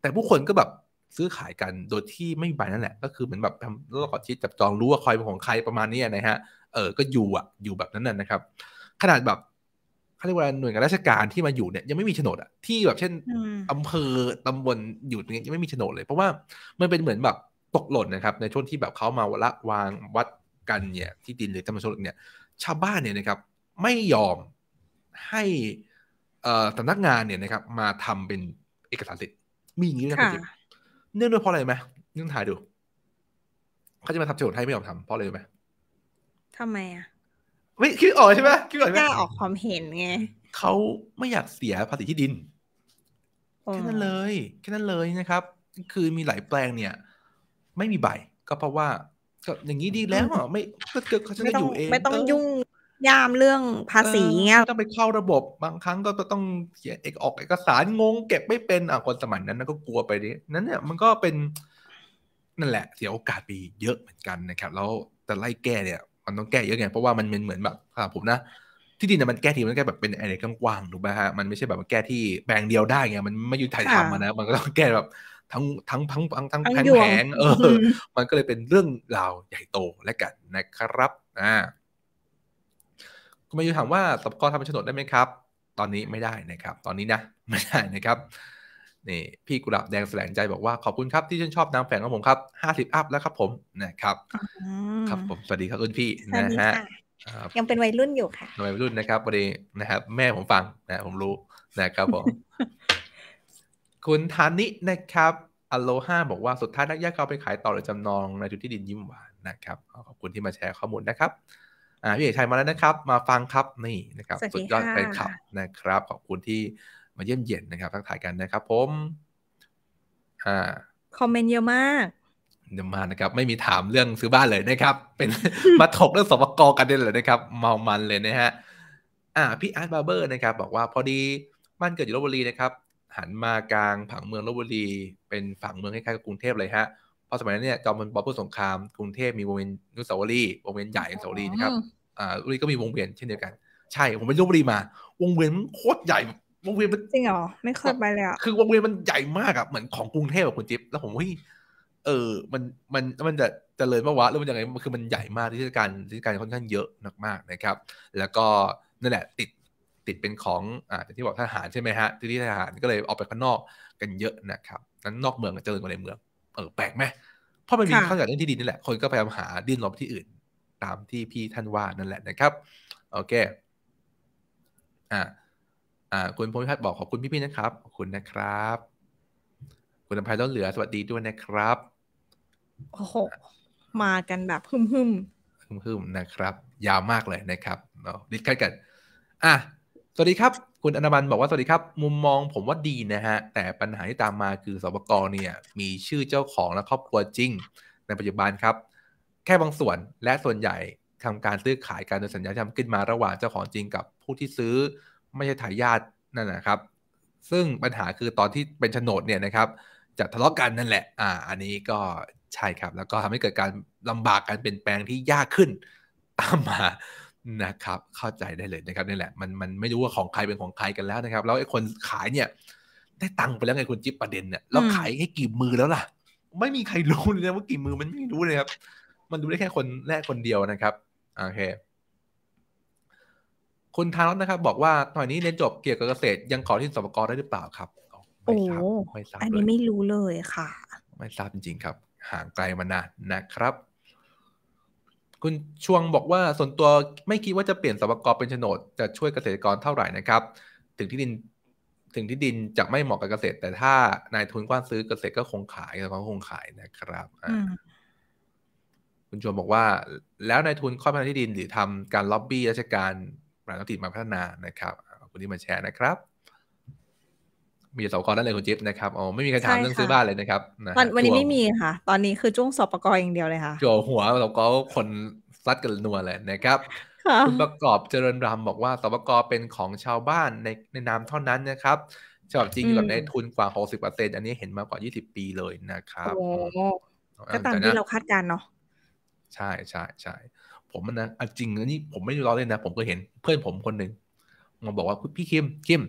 แต่ผู้คนก็แบบซื้อขายกันโดยที่ไม่มีใบนั่นแหละ ก็คือเหมือนแบบทำแล้วก็ชิดจับจองรู้ว่าคอยเป็นของใครประมาณนี้นะฮะ เออก็อยู่อ่ะอยู่แบบนั้นนะครับ ขนาดแบบเาเรียกว่าหน่วยงานราชการที่มาอยู่เนี่ยยังไม่มีโฉนดอะที่แบบเช่นอำเภอตำบลอยู่ตรงนี้ยังไม่มีโฉนดเลย เพราะว่ามันเป็นเหมือนแบบตกหล่นนะครับ ในช่วงที่แบบเขามาละวางวัดกันเนี่ย ที่ดินหรือธรนมชนเนี่ย ชาวบ้านเนี่ยนะครับ ไม่ยอมให้สำนักงานเนี่ยนะครับ มาทำเป็นเอกสารสิทธิ์มีอย่างนี้นะครับเนื่องด้วยเพราะอะไรไหมนื่องถ่ายดูเขาจะมาทำโฉนดให้ไม่ยอมทำเพราะอะไรไหมทำไมอ่ะไม่คิดออกใช่ไหมคิดออกไหมกล้าออกความเห็นไงเขาไม่อยากเสียภาษีที่ดินแค่นั้นเลยแค่นั้นเลยนะครับ คือมีหลายแปลงเนี่ย ไม่มีใบ ก็เพราะว่าก็อย่างนี้ดีแล้วอ่ะไม่ก็เกิดเขาจะได้อยู่เองไม่ต้องยุ่งยามเรื่องภาษีเงี้ยต้องไปเข้าระบบบางครั้งก็ต้องเขียนเอกออกเอกสารงงเก็บไม่เป็นอ่ะคนสมัยนั้น ก็กลัวไปดินั้นเนี่ยมันก็เป็น นั่นแหละ เสียโอกาสไปเยอะเหมือนกันนะครับแล้วแต่ไล่แก้เนี่ยมันต้องแก้เยอะไงเพราะว่ามันเป็นเหมือนแบบครับผมนะที่ดินี่ยมันแก้ทีมันแก้แบบเป็นอะไรกว้างๆถูกไหมฮะมันไม่ใช่แบบแก้ที่แบ่งเดียวได้ไงมันไม่ยุติธรรมนะมันก็ต้องแก้แบบทั้งทั้งทั้งทั้งทั้งแผงเออ มันก็เลยเป็นเรื่องราวใหญ่โตและกันนะครับอ่าคุณมาอยู่ถามว่าสปกรทำเป็นโฉนดได้ไหมครับ ตอนนี้ไม่ได้นะครับ ตอนนี้นะไม่ได้นะครับนี่พี่กุหลาบแดงแสลงใจบอกว่า ขอบคุณครับที่ชื่นชอบนางแฝงของผมครับห้าสิบอัพแล้ว ครับผมนะครับครับผมสวัสดีครับคุณพี่นะฮะยังเป็นวัยรุ่นอยู่ค่ะวัยรุ่นนะครับพอดีนะครับ แม่ผมฟังนะ ผมรู้นะครับผมคุณธานินะครับอโลหาบอกว่าสุดท้ายนักยากเขาไปขายต่อหรือจำนองในจุดที่ดินยิ้มหวานนะครับขอบคุณที่มาแชร์ข้อมูลนะครับอ่พี่เอกชัยมาแล้วนะครับ มาฟังครับนี่นะครับ สุดยอดไปนครับนะครับ ขอบคุณที่มาเยี่ยมเย็นนะครับทักทายกันนะครับ ผม อ่า คอมเมนต์เยอะมากเดี๋ยวมานะครับ ไม่มีถามเรื่องซื้อบ้านเลยนะครับ เป็นมาถกเรื่องสมกกันเด่นเลยนะครับเมามันเลยนะฮะ อ่าพี่อาร์ตบาร์เบอร์นะครับ บอกว่าพอดีบ้านเกิดอยู่ลบบุรีนะครับหันมากลางผังเมืองลบบุรี เป็นฝั่งเมืองคล้ายๆกับกรุงเทพเลยฮะพอสมัยนั้นเนี่ยจอมพลปอผู้สงครามกรุงเทพมีวงเวียนนุสาวรีย์วงเวียนใหญ่นุสาวรีย์นะครับ อ่าลบบุรีก็มีวงเวียนเช่นเดียวกัน ใช่ผมไปลบบุรีมาวงเวียนโคตรใหญ่วงเวียนมันจริงเหรอไม่เคยไปเลยอ่ะคือวงเวียนมันใหญ่มากอ่ะเหมือนของกรุงเทพแบบคุณจิ๊บแล้วผมว่าเออมันมันมันจะจะเจริญมากวะแล้วมันยังไงมันคือมันใหญ่มากที่การที่การค่อนข้างเยอะมากๆนะครับ แล้วก็นั่นแหละติดติดเป็นของอ่าที่บอกทหารใช่ไหมฮะที่ที่ทหารก็เลยออกไปข้างนอกกันเยอะนะครับนั้นนอกเมืองเจริญกว่าในเมืองเออแปลกไหมเพราะมันมีข้อจำกัดเรื่องที่ดินนี่แหละคนก็พยายามหาดินลอที่อื่น ตามที่พี่ท่านว่านั่นแหละนะครับโอเคอ่าอ่าคุณพงพิพัฒน์บอกขอบคุณพี่ๆนะครับขอบคุณนะครับ คุณอภัยต้นเหลือ สวัสดีด้วยนะครับโอ้โหมากันแบบฮึมฮึมฮึมฮึมนะครับ ยาวมากเลยนะครับเราดิสคัทกัน อ่ะสวัสดีครับ คุณอนามันบอกว่าสวัสดีครับ มุมมองผมว่าดีนะฮะแต่ปัญหาที่ตามมาคือสปกรเนี่ย มีชื่อเจ้าของและครอบครัวจริงในปัจจุบันครับ แค่บางส่วนและส่วนใหญ่ทำการซื้อขายการโดยสัญญาทำขึ้นมาระหว่างเจ้าของจริง กับผู้ที่ซื้อไม่ใช่ทายาทนั่นนะครับ ซึ่งปัญหาคือตอนที่เป็นโฉนดเนี่ยนะครับ จะทะเลาะกันนั่นแหละ อ่า อันนี้ก็ใช่ครับ แล้วก็ทำให้เกิดการลำบากการเปลี่ยนแปลงที่ยากขึ้นตามมานะครับ เข้าใจได้เลยนะครับนี่แหละมันมันไม่รู้ว่าของใครเป็นของใครกันแล้วนะครับแล้วไอ้คนขายเนี่ย ได้ตังค์ไปแล้วไงคุณจิ๊บประเด็นเนี่ยเราขายให้กี่มือแล้วล่ะ ไม่มีใครรู้เลยนะว่ากี่มือมันไม่รู้เลยครับมันดูได้แค่คนแรกคนเดียวนะครับโอเคคุณทารอนนะครับบอกว่าตอนนี้เรียนจบเกี่ยวกับเกษตร ยังขอที่สมกรได้หรือเปล่าครับโอ้ไม่ทราบอันนี้ไม่รู้เลยค่ะ ไม่ทราบจริงๆครับ ห่างไกลมานานนะครับ คุณชวงบอกว่าส่วนตัวไม่คิดว่าจะเปลี่ยนสมกรเป็นโฉนดจะช่วยเกษตรกรเท่าไหร่นะครับ ถึงที่ดินถึงที่ดินจะไม่เหมาะกับเกษตร แต่ถ้านายทุนกว้านซื้อเกษตรก็คงขายก็คงขายนะครับคุณชวนบอกว่า แล้วนายทุนครอบครองที่ดินหรือทำการล็อบบี้ราชการแบรนด์ท้องถิ่นมาพัฒนานะครับคุณที่มาแชร์นะครับ มีสกอนั่นเลยคุณจิ๊บนะครับอ๋อไม่มีคำถามเรื่องซื้อบ้านเลยนะครับวันนี้ไม่มีค่ะ ตอนนี้คือจ้วงสอบประกอบอย่างเดียวเลยค่ะจ่อหัวสกอคนซัดกันนัวเลยนะครับคุณประกอบเจริญรำบอกว่าสปกเป็นของชาวบ้านในในนามเท่านั้นนะครับฉบับจริงอยู่กับในทุนกว่า60%อันนี้เห็นมากกว่า20ปีเลยนะครับก็ตามที่เราคาดการเนาะใช่ใช่ใช่ผมนะจริงอันนี้ผมไม่ล้อเล่นนะ ผมก็เห็นเพื่อนผมคนหนึ่งมาบอกว่าพี่คิมคิม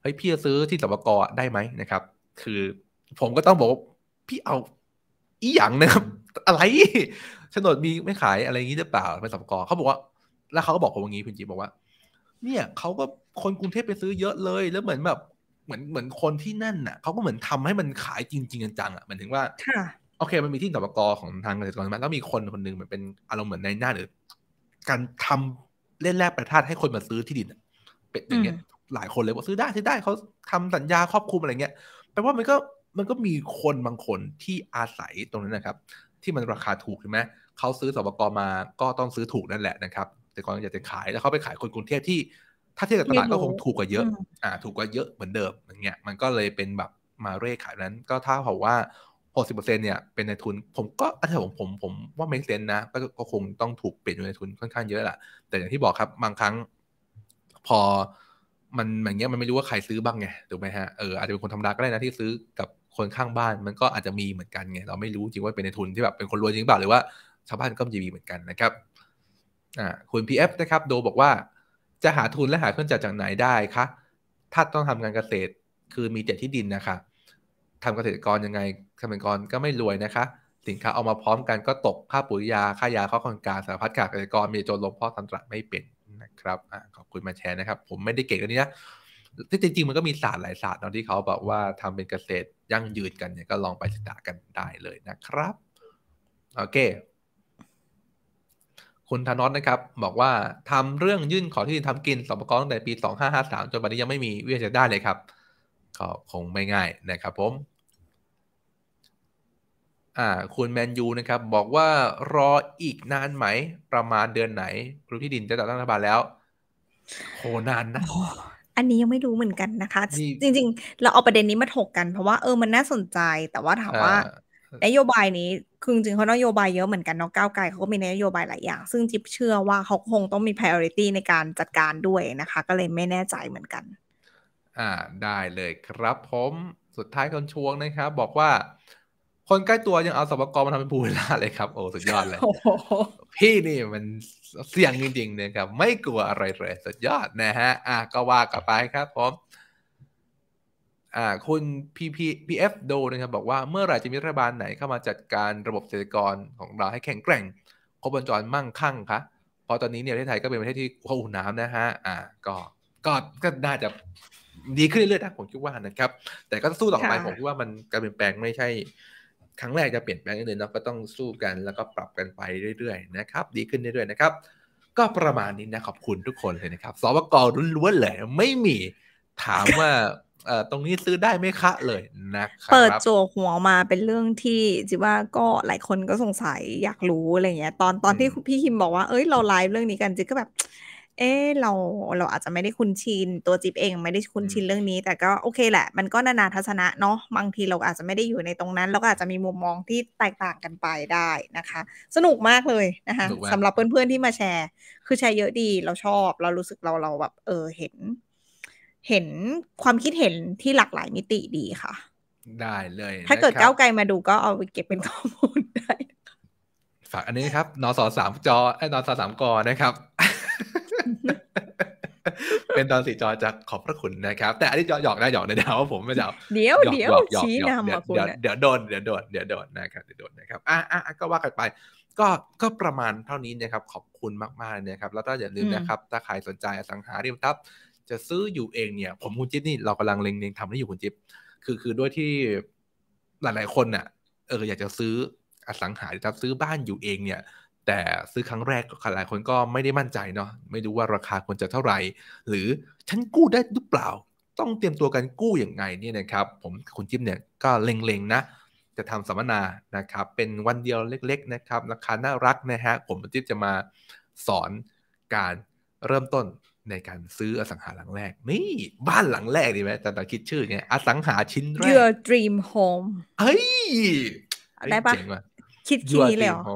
เฮ้ยพี่จะซื้อที่สปกรได้ไหมนะครับ คือผมก็ต้องบอกพี่เอาอีหยังนะครับอะไรฉนดมีไม่ขายอะไรอย่างนี้หรือเปล่าเป็นสปกรเขาบอกว่าแล้วเขาก็บอกผมอย่างนี้คุณจีบอกว่า เนี่ยเขาก็คนกรุงเทพไปซื้อเยอะเลย แล้วเหมือนแบบเหมือนเหมือนคนที่นั่นน่ะเขาก็เหมือนทำให้มันขายจริงจริงจังอ่ะเหมือนถึงว่าโอเค มันมีที่สปกรของทางเกษตรกรมแล้วมีคนคนหนึ่งเหมือนเป็นอารมณ์เหมือนในหน้าหรือการทำเล่นแร่ปรทาตให้คนมาซื้อที่ดินเป็นอย่างเงี้ยหลายคนเลยว่าซื้อได้ซื้อได้เขาทำสัญญาครอบคลุมอะไรเงี้ยแปลว่ามันก็มันก็มีคนบางคนที่อาศัยตรงนั้นนะครับ ที่มันราคาถูกใช่ไหมเขาซื้อสอบกมาก็ต้องซื้อถูกนั่นแหละนะครับ แต่ก่อนอยากจะขายแล้วเขาไปขายคนกรุงเทพที่ถ้าเทียบกับตลาดก็คงถูกกว่าเยอะอ่าถูกกว่าเยอะเหมือนเดิมอย่างเงี้ยมันก็เลยเป็นแบบมาเร่ขายนั้น ก็ถ้าเผา่ว่าหกสิบเปอร์เซ็นเนี่ยเป็นในทุนผมก็อถ้าผมผมผมว่าไม่เซนนะก็ก็คงต้องถูกเปลี่ยนอยู่ในทุนค่อนข้างเยอะแหละแต่อย่างที่บอกครับบางครั้ง พอมันอย่างเงี้ยมันไม่รู้ว่าใครซื้อบ้างไงถูกไหมฮะเอออาจจะเป็นคนธรรมดาก็ได้นะที่ซื้อกับคนข้างบ้าน มันก็อาจจะมีเหมือนกันไงเราไม่รู้จริงว่าเป็นในทุนที่แบบเป็นคนรวยจริงเปล่าหรือว่าชาวบ้านก็มีเหมือนกันนะครับอ่าคุณพีอฟนะครับโดบอกว่าจะหาทุนและหาเครื่องจักรจากไหนได้คะถ้าต้องทำงานเกษตรคือมีแต่ที่ดินนะคะทำเกษตรกรยังไงเกษตรกรก็ไม่รวยนะคะ สินค้าเอามาพร้อมกันก็ตกค่าปุ๋ยยาค่ายาข้อคอนการสารพัดขาดเกษตรกรมีจนลงพ่อันตลาไม่เป็นนะครับอขอบคุณมาแชร์นะครับ ผมไม่ได้เก่งเรื่องนี้นะที่จริง ๆ มันก็มีศาสตร์หลายศาสตร์เนาะที่เขาบอกว่าทำเป็นเกษตรยั่งยืนกันเนี่ยก็ลองไปศึกษากันได้เลยนะครับโอเค คุณธนอสนะครับ บอกว่าทำเรื่องยื่นขอที่ดินทำกินสปกรตั้งแต่ปี2553 จนบัดนี้ยังไม่มีวิ่ยจะได้เลยครับก็คงไม่ง่ายนะครับ ผมอ่า คุณแมนยูนะครับ บอกว่ารออีกนานไหมประมาณเดือนไหนกรุที่ดินจะจัดตั้งรัฐบาลแล้วโหนานนะ อันนี้ยังไม่รู้เหมือนกันนะคะจริง ๆ เราเอาประเด็นนี้มาถกกันเพราะว่าเออมันน่าสนใจ แต่ว่าถามว่านโยบายนี้คือจริงเขานโยบายเยอะเหมือนกันเนาะก้าวไกลเขาก็มีนโยบายหลายอย่าง ซึ่งจิ๊บเชื่อว่าเขาคงต้องมี priority ในการจัดการด้วยนะคะ ก็เลยไม่แน่ใจเหมือนกัน อ่า ได้เลยครับผมสุดท้ายคนชวงนะครับบอกว่าคนใกล้ตัวยังเอาสปกรมาทำเป็นภูวลาเลยครับ โอ้สุดยอดเลย พี่นี่มันเสี่ยงจริงๆเนี่ยครับไม่กลัวอะไรเลย สุดยอดนะฮะ อ่ะก็ว่ากันไปครับผมอ่าคุณพีพีพีเอฟโดนะครับ บอกว่าเมื่อไหร่จะมีรัฐบาลไหนเข้ามาจัดการระบบเศรษฐกรของเราให้แข็งแกร่งครบวงจรมั่งคั่งคะเพราะตอนนี้เนี่ยประเทศไทยก็เป็นประเทศที่ขอุ่นน้ำนะฮะ อ่าก็ก็ก็น่าจะดีขึ้นเรื่อยๆนะผมคิดว่านะครับ แต่ก็สู้ต่อไปผมคิดว่ามันการเปลี่ยนแปลงไม่ใช่ครั้งแรก จะเปลี่ยนแปลงนิดนึงเนาะก็ต้องสู้กัน แล้วก็ปรับกันไปเรื่อย ๆนะครับ ดีขึ้นเรื่อยๆนะครับ ก็ประมาณนี้นะ ขอบคุณทุกคนเลยนะครับสวกรล้วนๆเลยไม่มีถามว่าตรงนี้ซื้อได้ไหมคะเลยนะครับเปิดโจกหัวมาเป็นเรื่องที่จิว่าก็หลายคนก็สงสัยอยากรู้อะไรเงี้ยตอนตอนที่พี่คิมบอกว่าเอ้ยเราไลฟ์เรื่องนี้กันจิก็แบบเออเราเราอาจจะไม่ได้คุ้นชินตัวจิ๊บเองไม่ได้คุ้นชินเรื่องนี้แต่ก็โอเคแหละมันก็นานาทัศนะเนาะบางทีเราอาจจะไม่ได้อยู่ในตรงนั้นเราก็อาจจะมีมุมมองที่แตกต่างกันไปได้นะคะ สนุกมากเลยนะคะสำหรับเพื่อนๆที่มาแชร์ คือแชร์เยอะดีเราชอบ เรารู้สึกเราเราแบบเออเห็น เห็นความคิดเห็นที่หลากหลายมิติดีค่ะ ได้เลยถ้าเกิดก้าวไกลมาดูก็เอาไปเก็บเป็นข้อมูลได้ฝากอันนี้ครับนสสามจอไอ้นสสามกอนะครับเป็นตอนสีจอจะขอบพระคุณนะครับ แต่อันนี้จอหยอกนะหยอกนะเดี๋ยวผมไม่จะเดี๋ยวเดี๋ยวชี้นำมาคุณเดี๋ยวโดนเดี๋ยวโดนเดี๋ยวโดนนะครับเดี๋ยวโดนนะครับ อ่ะอ่ะก็ว่ากันไป ก็ก็ประมาณเท่านี้นะครับ ขอบคุณมากๆนะครับ แล้วก็อย่าลืมนะครับถ้าใครสนใจอสังหาริมทรัพย์จะซื้ออยู่เองเนี่ย ผมคุณจิ๊บนี่เรากำลังเล็งเล็งทำให้อยู่คุณจิ๊บคือคือด้วยที่หลายๆคนน่ะเออ อยากจะซื้ออสังหาริมทรัพย์ซื้อบ้านอยู่เองเนี่ยแต่ซื้อครั้งแรกหลายคนก็ไม่ได้มั่นใจเนาะไม่รู้ว่าราคาควรจะเท่าไหร่ หรือฉันกู้ได้หรือเปล่า ต้องเตรียมตัวกันกู้อย่างไงเนี่ยนะครับ ผมคุณจิ๊บเนี่ยก็เล็งๆนะจะทำสัมมนานะครับ เป็นวันเดียวเล็กๆนะครับ ราคาน่ารักนะฮะผมจิ๊บจะมาสอนการเริ่มต้นในการซื้ออสังหาหลังแรกนี่บ้านหลังแรกดีไหมแต่ต่คิดชื่อไงอสังหาชิ้นแรก Your dream home เฮ้ยได้ปะคิดคิดนี้เลยเหรอ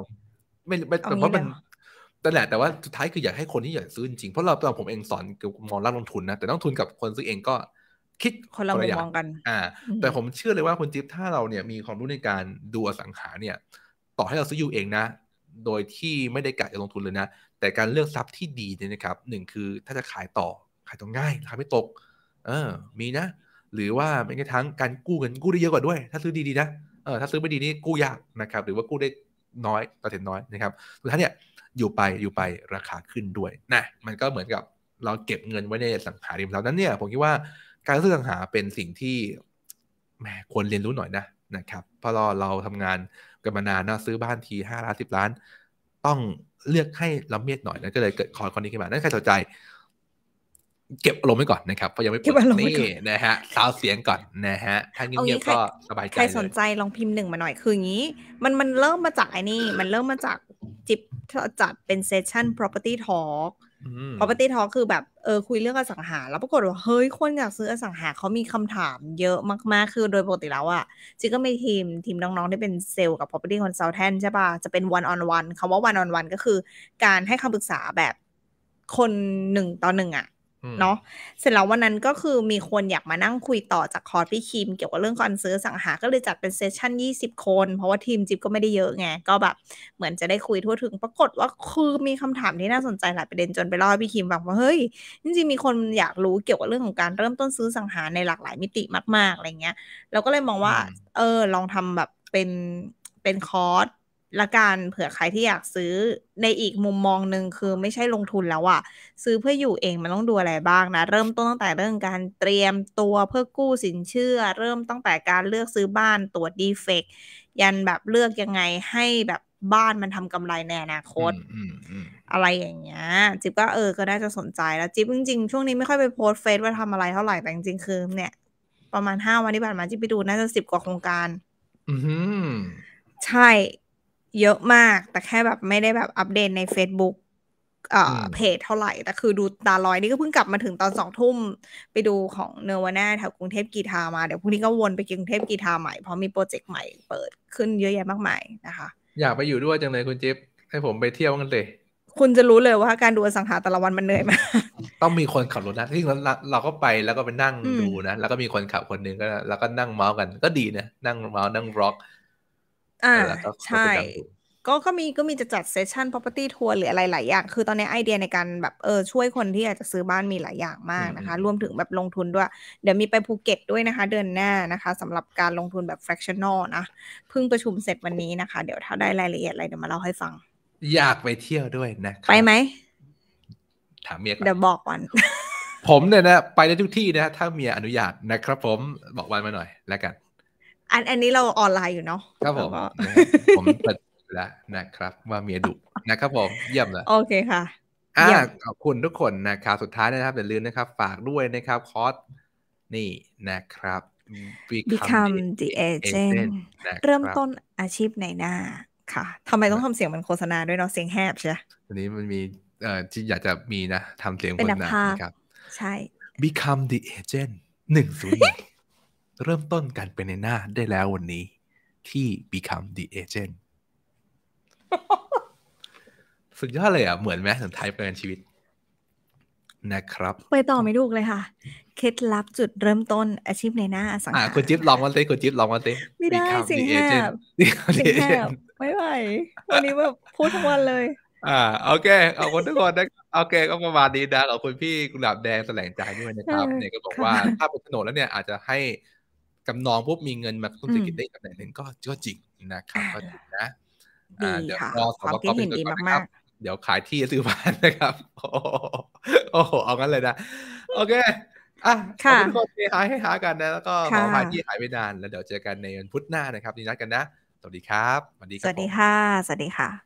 ไม่ไม่แต่ว่ามันแต่แหละแต่ว่าสุดท้ายคืออยากให้คนที่อยากซื้อจริงเพราะเราตอนผมเองสอนเกี่ยวกับมองรับลงทุนนะแต่ต้องทุนกับคนซื้อเองก็คิด คนละมุมมองกัน อ่า แต่ผมเชื่อเลยว่าคุณจิ๊บถ้าเราเนี่ยมีความรู้ในการดูอสังหาเนี่ย ต่อให้เราซื้ออยู่เองนะ โดยที่ไม่ได้กะจะลงทุนเลยนะแต่การเลือกทรัพย์ที่ดีเนี่ยนะครับหนึ่งคือถ้าจะขายต่อขายต้องง่ายราคาไม่ตก เออ มีนะ หรือว่าไม่ใช่ทั้งการกู้เงินกู้ได้เยอะกว่าด้วย ถ้าซื้อดีๆนะเออถ้าซื้อไม่ดีนี่กู้ยากนะครับ หรือว่ากู้ได้น้อยตัาเสินน้อยนะครับสุดท้ายเนี่ยอยู่ไปอยู่ไปราคาขึ้นด้วย นะมันก็เหมือนกับเราเก็บเงินไว้ในสังหาริมทรัพย์นั้นเนี่ยผมคิดว่าการซื้อสังหาเป็นสิ่งที่แหมควรเรียนรู้หน่อยนะนะครับเพเราเราทำงานกันมานานนะซื้อบ้านทีห้าล้านสิบล้าน ต้องเลือกให้ละเมียดหน่อยนะก็เลยเกิดคอร์สคนนี้ขึ้นมา นั่นใครสนใจเก็บอารมณ์ไว้ก่อนนะครับเพราะยังไม่เปิดนี่นะฮะซาวเสียงก่อนนะฮะถ้าเงียบๆก็สบายใจใครสนใจลองพิมพ์หนึ่งมาหน่อยคืออย่างนี้มันมันเริ่มมาจากไอ้นี่ มันเริ่มมาจากจิบจัดเป็นเซสชั่น property talk property talk คือแบบเออคุยเรื่องอสังหา แล้วปรากฏว่า เฮ้ย คนอยากซื้ออสังหาเขามีคำถามเยอะมาก ๆ คือโดยปกติแล้วอะจิก็มีทีมทีมน้องๆที่เป็นเซลล์กับ property consultant ใช่ป่ะจะเป็น one on one คำว่า one on one ก็คือการให้คำปรึกษาแบบคนหนึ่งต่อหนึ่งอะเนาะเสร็จแล้ววันนั้นก็คือมีคนอยากมานั่งคุยต่อจากคอร์สพี่คิม เกี่ยวกับเรื่องการซื้อสังหาก็เลยจัดเป็นเซสชั่น20 คน เพราะว่าทีมจิ๊บก็ไม่ได้เยอะไงก็แบบเหมือนจะได้คุยทั่วถึงปรากฏว่าคือมีคำถามที่น่าสนใจหลายประเด็นจนไปล่อพี่คิมฟังว่า เฮ้ย จริงๆมีคนอยากรู้เกี่ยวกับเรื่องของการเริ่มต้นซื้อสังหาในหลากหลายมิติมากๆอะไรเงี้ย เราก็เลยมองว่าเออลองทำแบบเป็นเป็นคอร์สละกันเผื่อใครที่อยากซื้อในอีกมุมมองหนึ่งคือไม่ใช่ลงทุนแล้วอะซื้อเพื่ออยู่เองมันต้องดูอะไรบ้างนะ เริ่มต้นตั้งแต่เรื่องการเตรียมตัวเพื่อกู้สินเชื่อ เริ่มตั้งแต่การเลือกซื้อบ้านตรวจดีเฟกยันแบบเลือกยังไงให้แบบบ้านมันทำกำไรในอนาคต อะไรอย่างเงี้ย จิ๊บก็เออก็น่้จะสนใจแล้ว จิ๊บจริงๆช่วงนี้ไม่ค่อยไปโพสเฟซว่าทำอะไรเท่าไหร่แต่จริงๆคือเนี่ย ประมาณห้าวันที่ผ่านมาจิ๊บไปดูน่าจะสิบกว่าโครงการออืใช่เยอะมาก แต่แค่แบบไม่ได้แบบ อัปเดตใน Facebook เอ่อเพจเท่าไหร่ แต่คือดูตาลอยนี่ก็เพิ่งกลับมาถึงตอนสองทุ่มไปดูของเนวาน่าแถวกรุงเทพกีทามาเดี๋ยวพรุ่งนี้ก็วนไปกรุงเทพกีทาใหม่ เพราะมีโปรเจกต์ใหม่เปิดขึ้นเยอะแยะมากมายนะคะ อยากไปอยู่ด้วยจังเลยคุณจิ๊บให้ผมไปเที่ยวกันเลย คุณจะรู้เลยว่าการดูสังหาแต่ละวันมันเหนื่อยมากต้องมีคนขับรถนะที่เราเราก็ไปแล้วก็ไปนั่งดูนะ แล้วก็มีคนขับคนนึงก็แล้วก็นั่งเมาส์กันก็ดีนะนั่งเมาส์นั่งร็อกอ่าใช่ก็ก็มีก็มีจะจัดเซสชัน property tour หรืออะไรหลายอย่าง คือตอนนี้ไอเดียในการแบบเออช่วยคนที่อยากจะซื้อบ้านมีหลายอย่างมากนะคะ รวมถึงแบบลงทุนด้วยเดี๋ยวมีไปภูเก็ตด้วยนะคะเดือนหน้านะคะสำหรับการลงทุนแบบ fractional นะเพิ่งประชุมเสร็จวันนี้นะคะ เดี๋ยวถ้าได้รายละเอียดอะไรเดี๋ยวมาเล่าให้ฟัง อยากไปเที่ยวด้วยนะ ไปไหมถามเมียก่อนเดี๋ยวบอกวันผมเนี่ยนะไปได้ทุกที่นะ ถ้าเมียอนุญาตนะครับผมบอกวันมาหน่อยแล้วกันอันอันนี้เราออนไลน์อยู่เนาะ ครับผม ผมเปิดแล้วนะครับว่าเมียดุนะครับผมเยี่ยมเลยโอเคค่ะอ่าขอบคุณทุกคนนะครับสุดท้ายนะครับอย่าลืมนะครับ ฝากด้วยนะครับคอร์สนี่นะครับ become the agent เริ่มต้นอาชีพในหน้าค่ะทำไมต้องทำเสียงมันโฆษณาด้วยเนาะเสียงแหบใช่อันนี้มันมีเอ่อที่อยากจะมีนะทำเสียงคนนะครับใช่ become the agent หนึ่งศูนย์เริ่มต้นการเป็นในหน้าได้แล้ววันนี้ ที่ become the agent สุดยอดเลยอ่ะ เหมือนแม้สุนทยปยเกันชีวิต นะครับ ไปต่อไม่ลูกเลยค่ะ เคล็ดลับจุดเริ่มต้นอาชีพในหน้าสังหาคุณจิ๊บลองมาเต้คุณจิ๊บลองมาเต้ไม่ได้สิงแอบสิงแอบไม่ไหววันนี้แบบพูดทั้งวันเลย อ่าโอเคขอบคุณทุกคนนะโอเคก็ประมาณนี้นะ ขอบคุณพี่กุหลาบแดงแสลงใจด้วยนะครับ เนี่ยก็บอกว่า ถ้าเป็นถนนแล้วเนี่ย อาจจะให้จำนองปุ๊บมีเงินมาตุ้นเศรษฐกิจได้ตำแหน่งหนึ่งก็ก็จริงนะครับก็จริงนะเดี๋ยวรอสอบประกอบเป็นตัดีมากเดี๋ยวขายที่ซื้อบ้านนะครับโอ้โหเอางั้นเลยนะโอเคอ่ะขอคุณคนไีหาให้หากันนะแล้วก็ขอพายที่หายไปนานแล้วเดี๋ยวเจอกันในวันพุธหน้านะครับนี่นัดกันนะสวัสดีครับสวัสดีครับสวัสดีค่ะสวัสดีค่ะ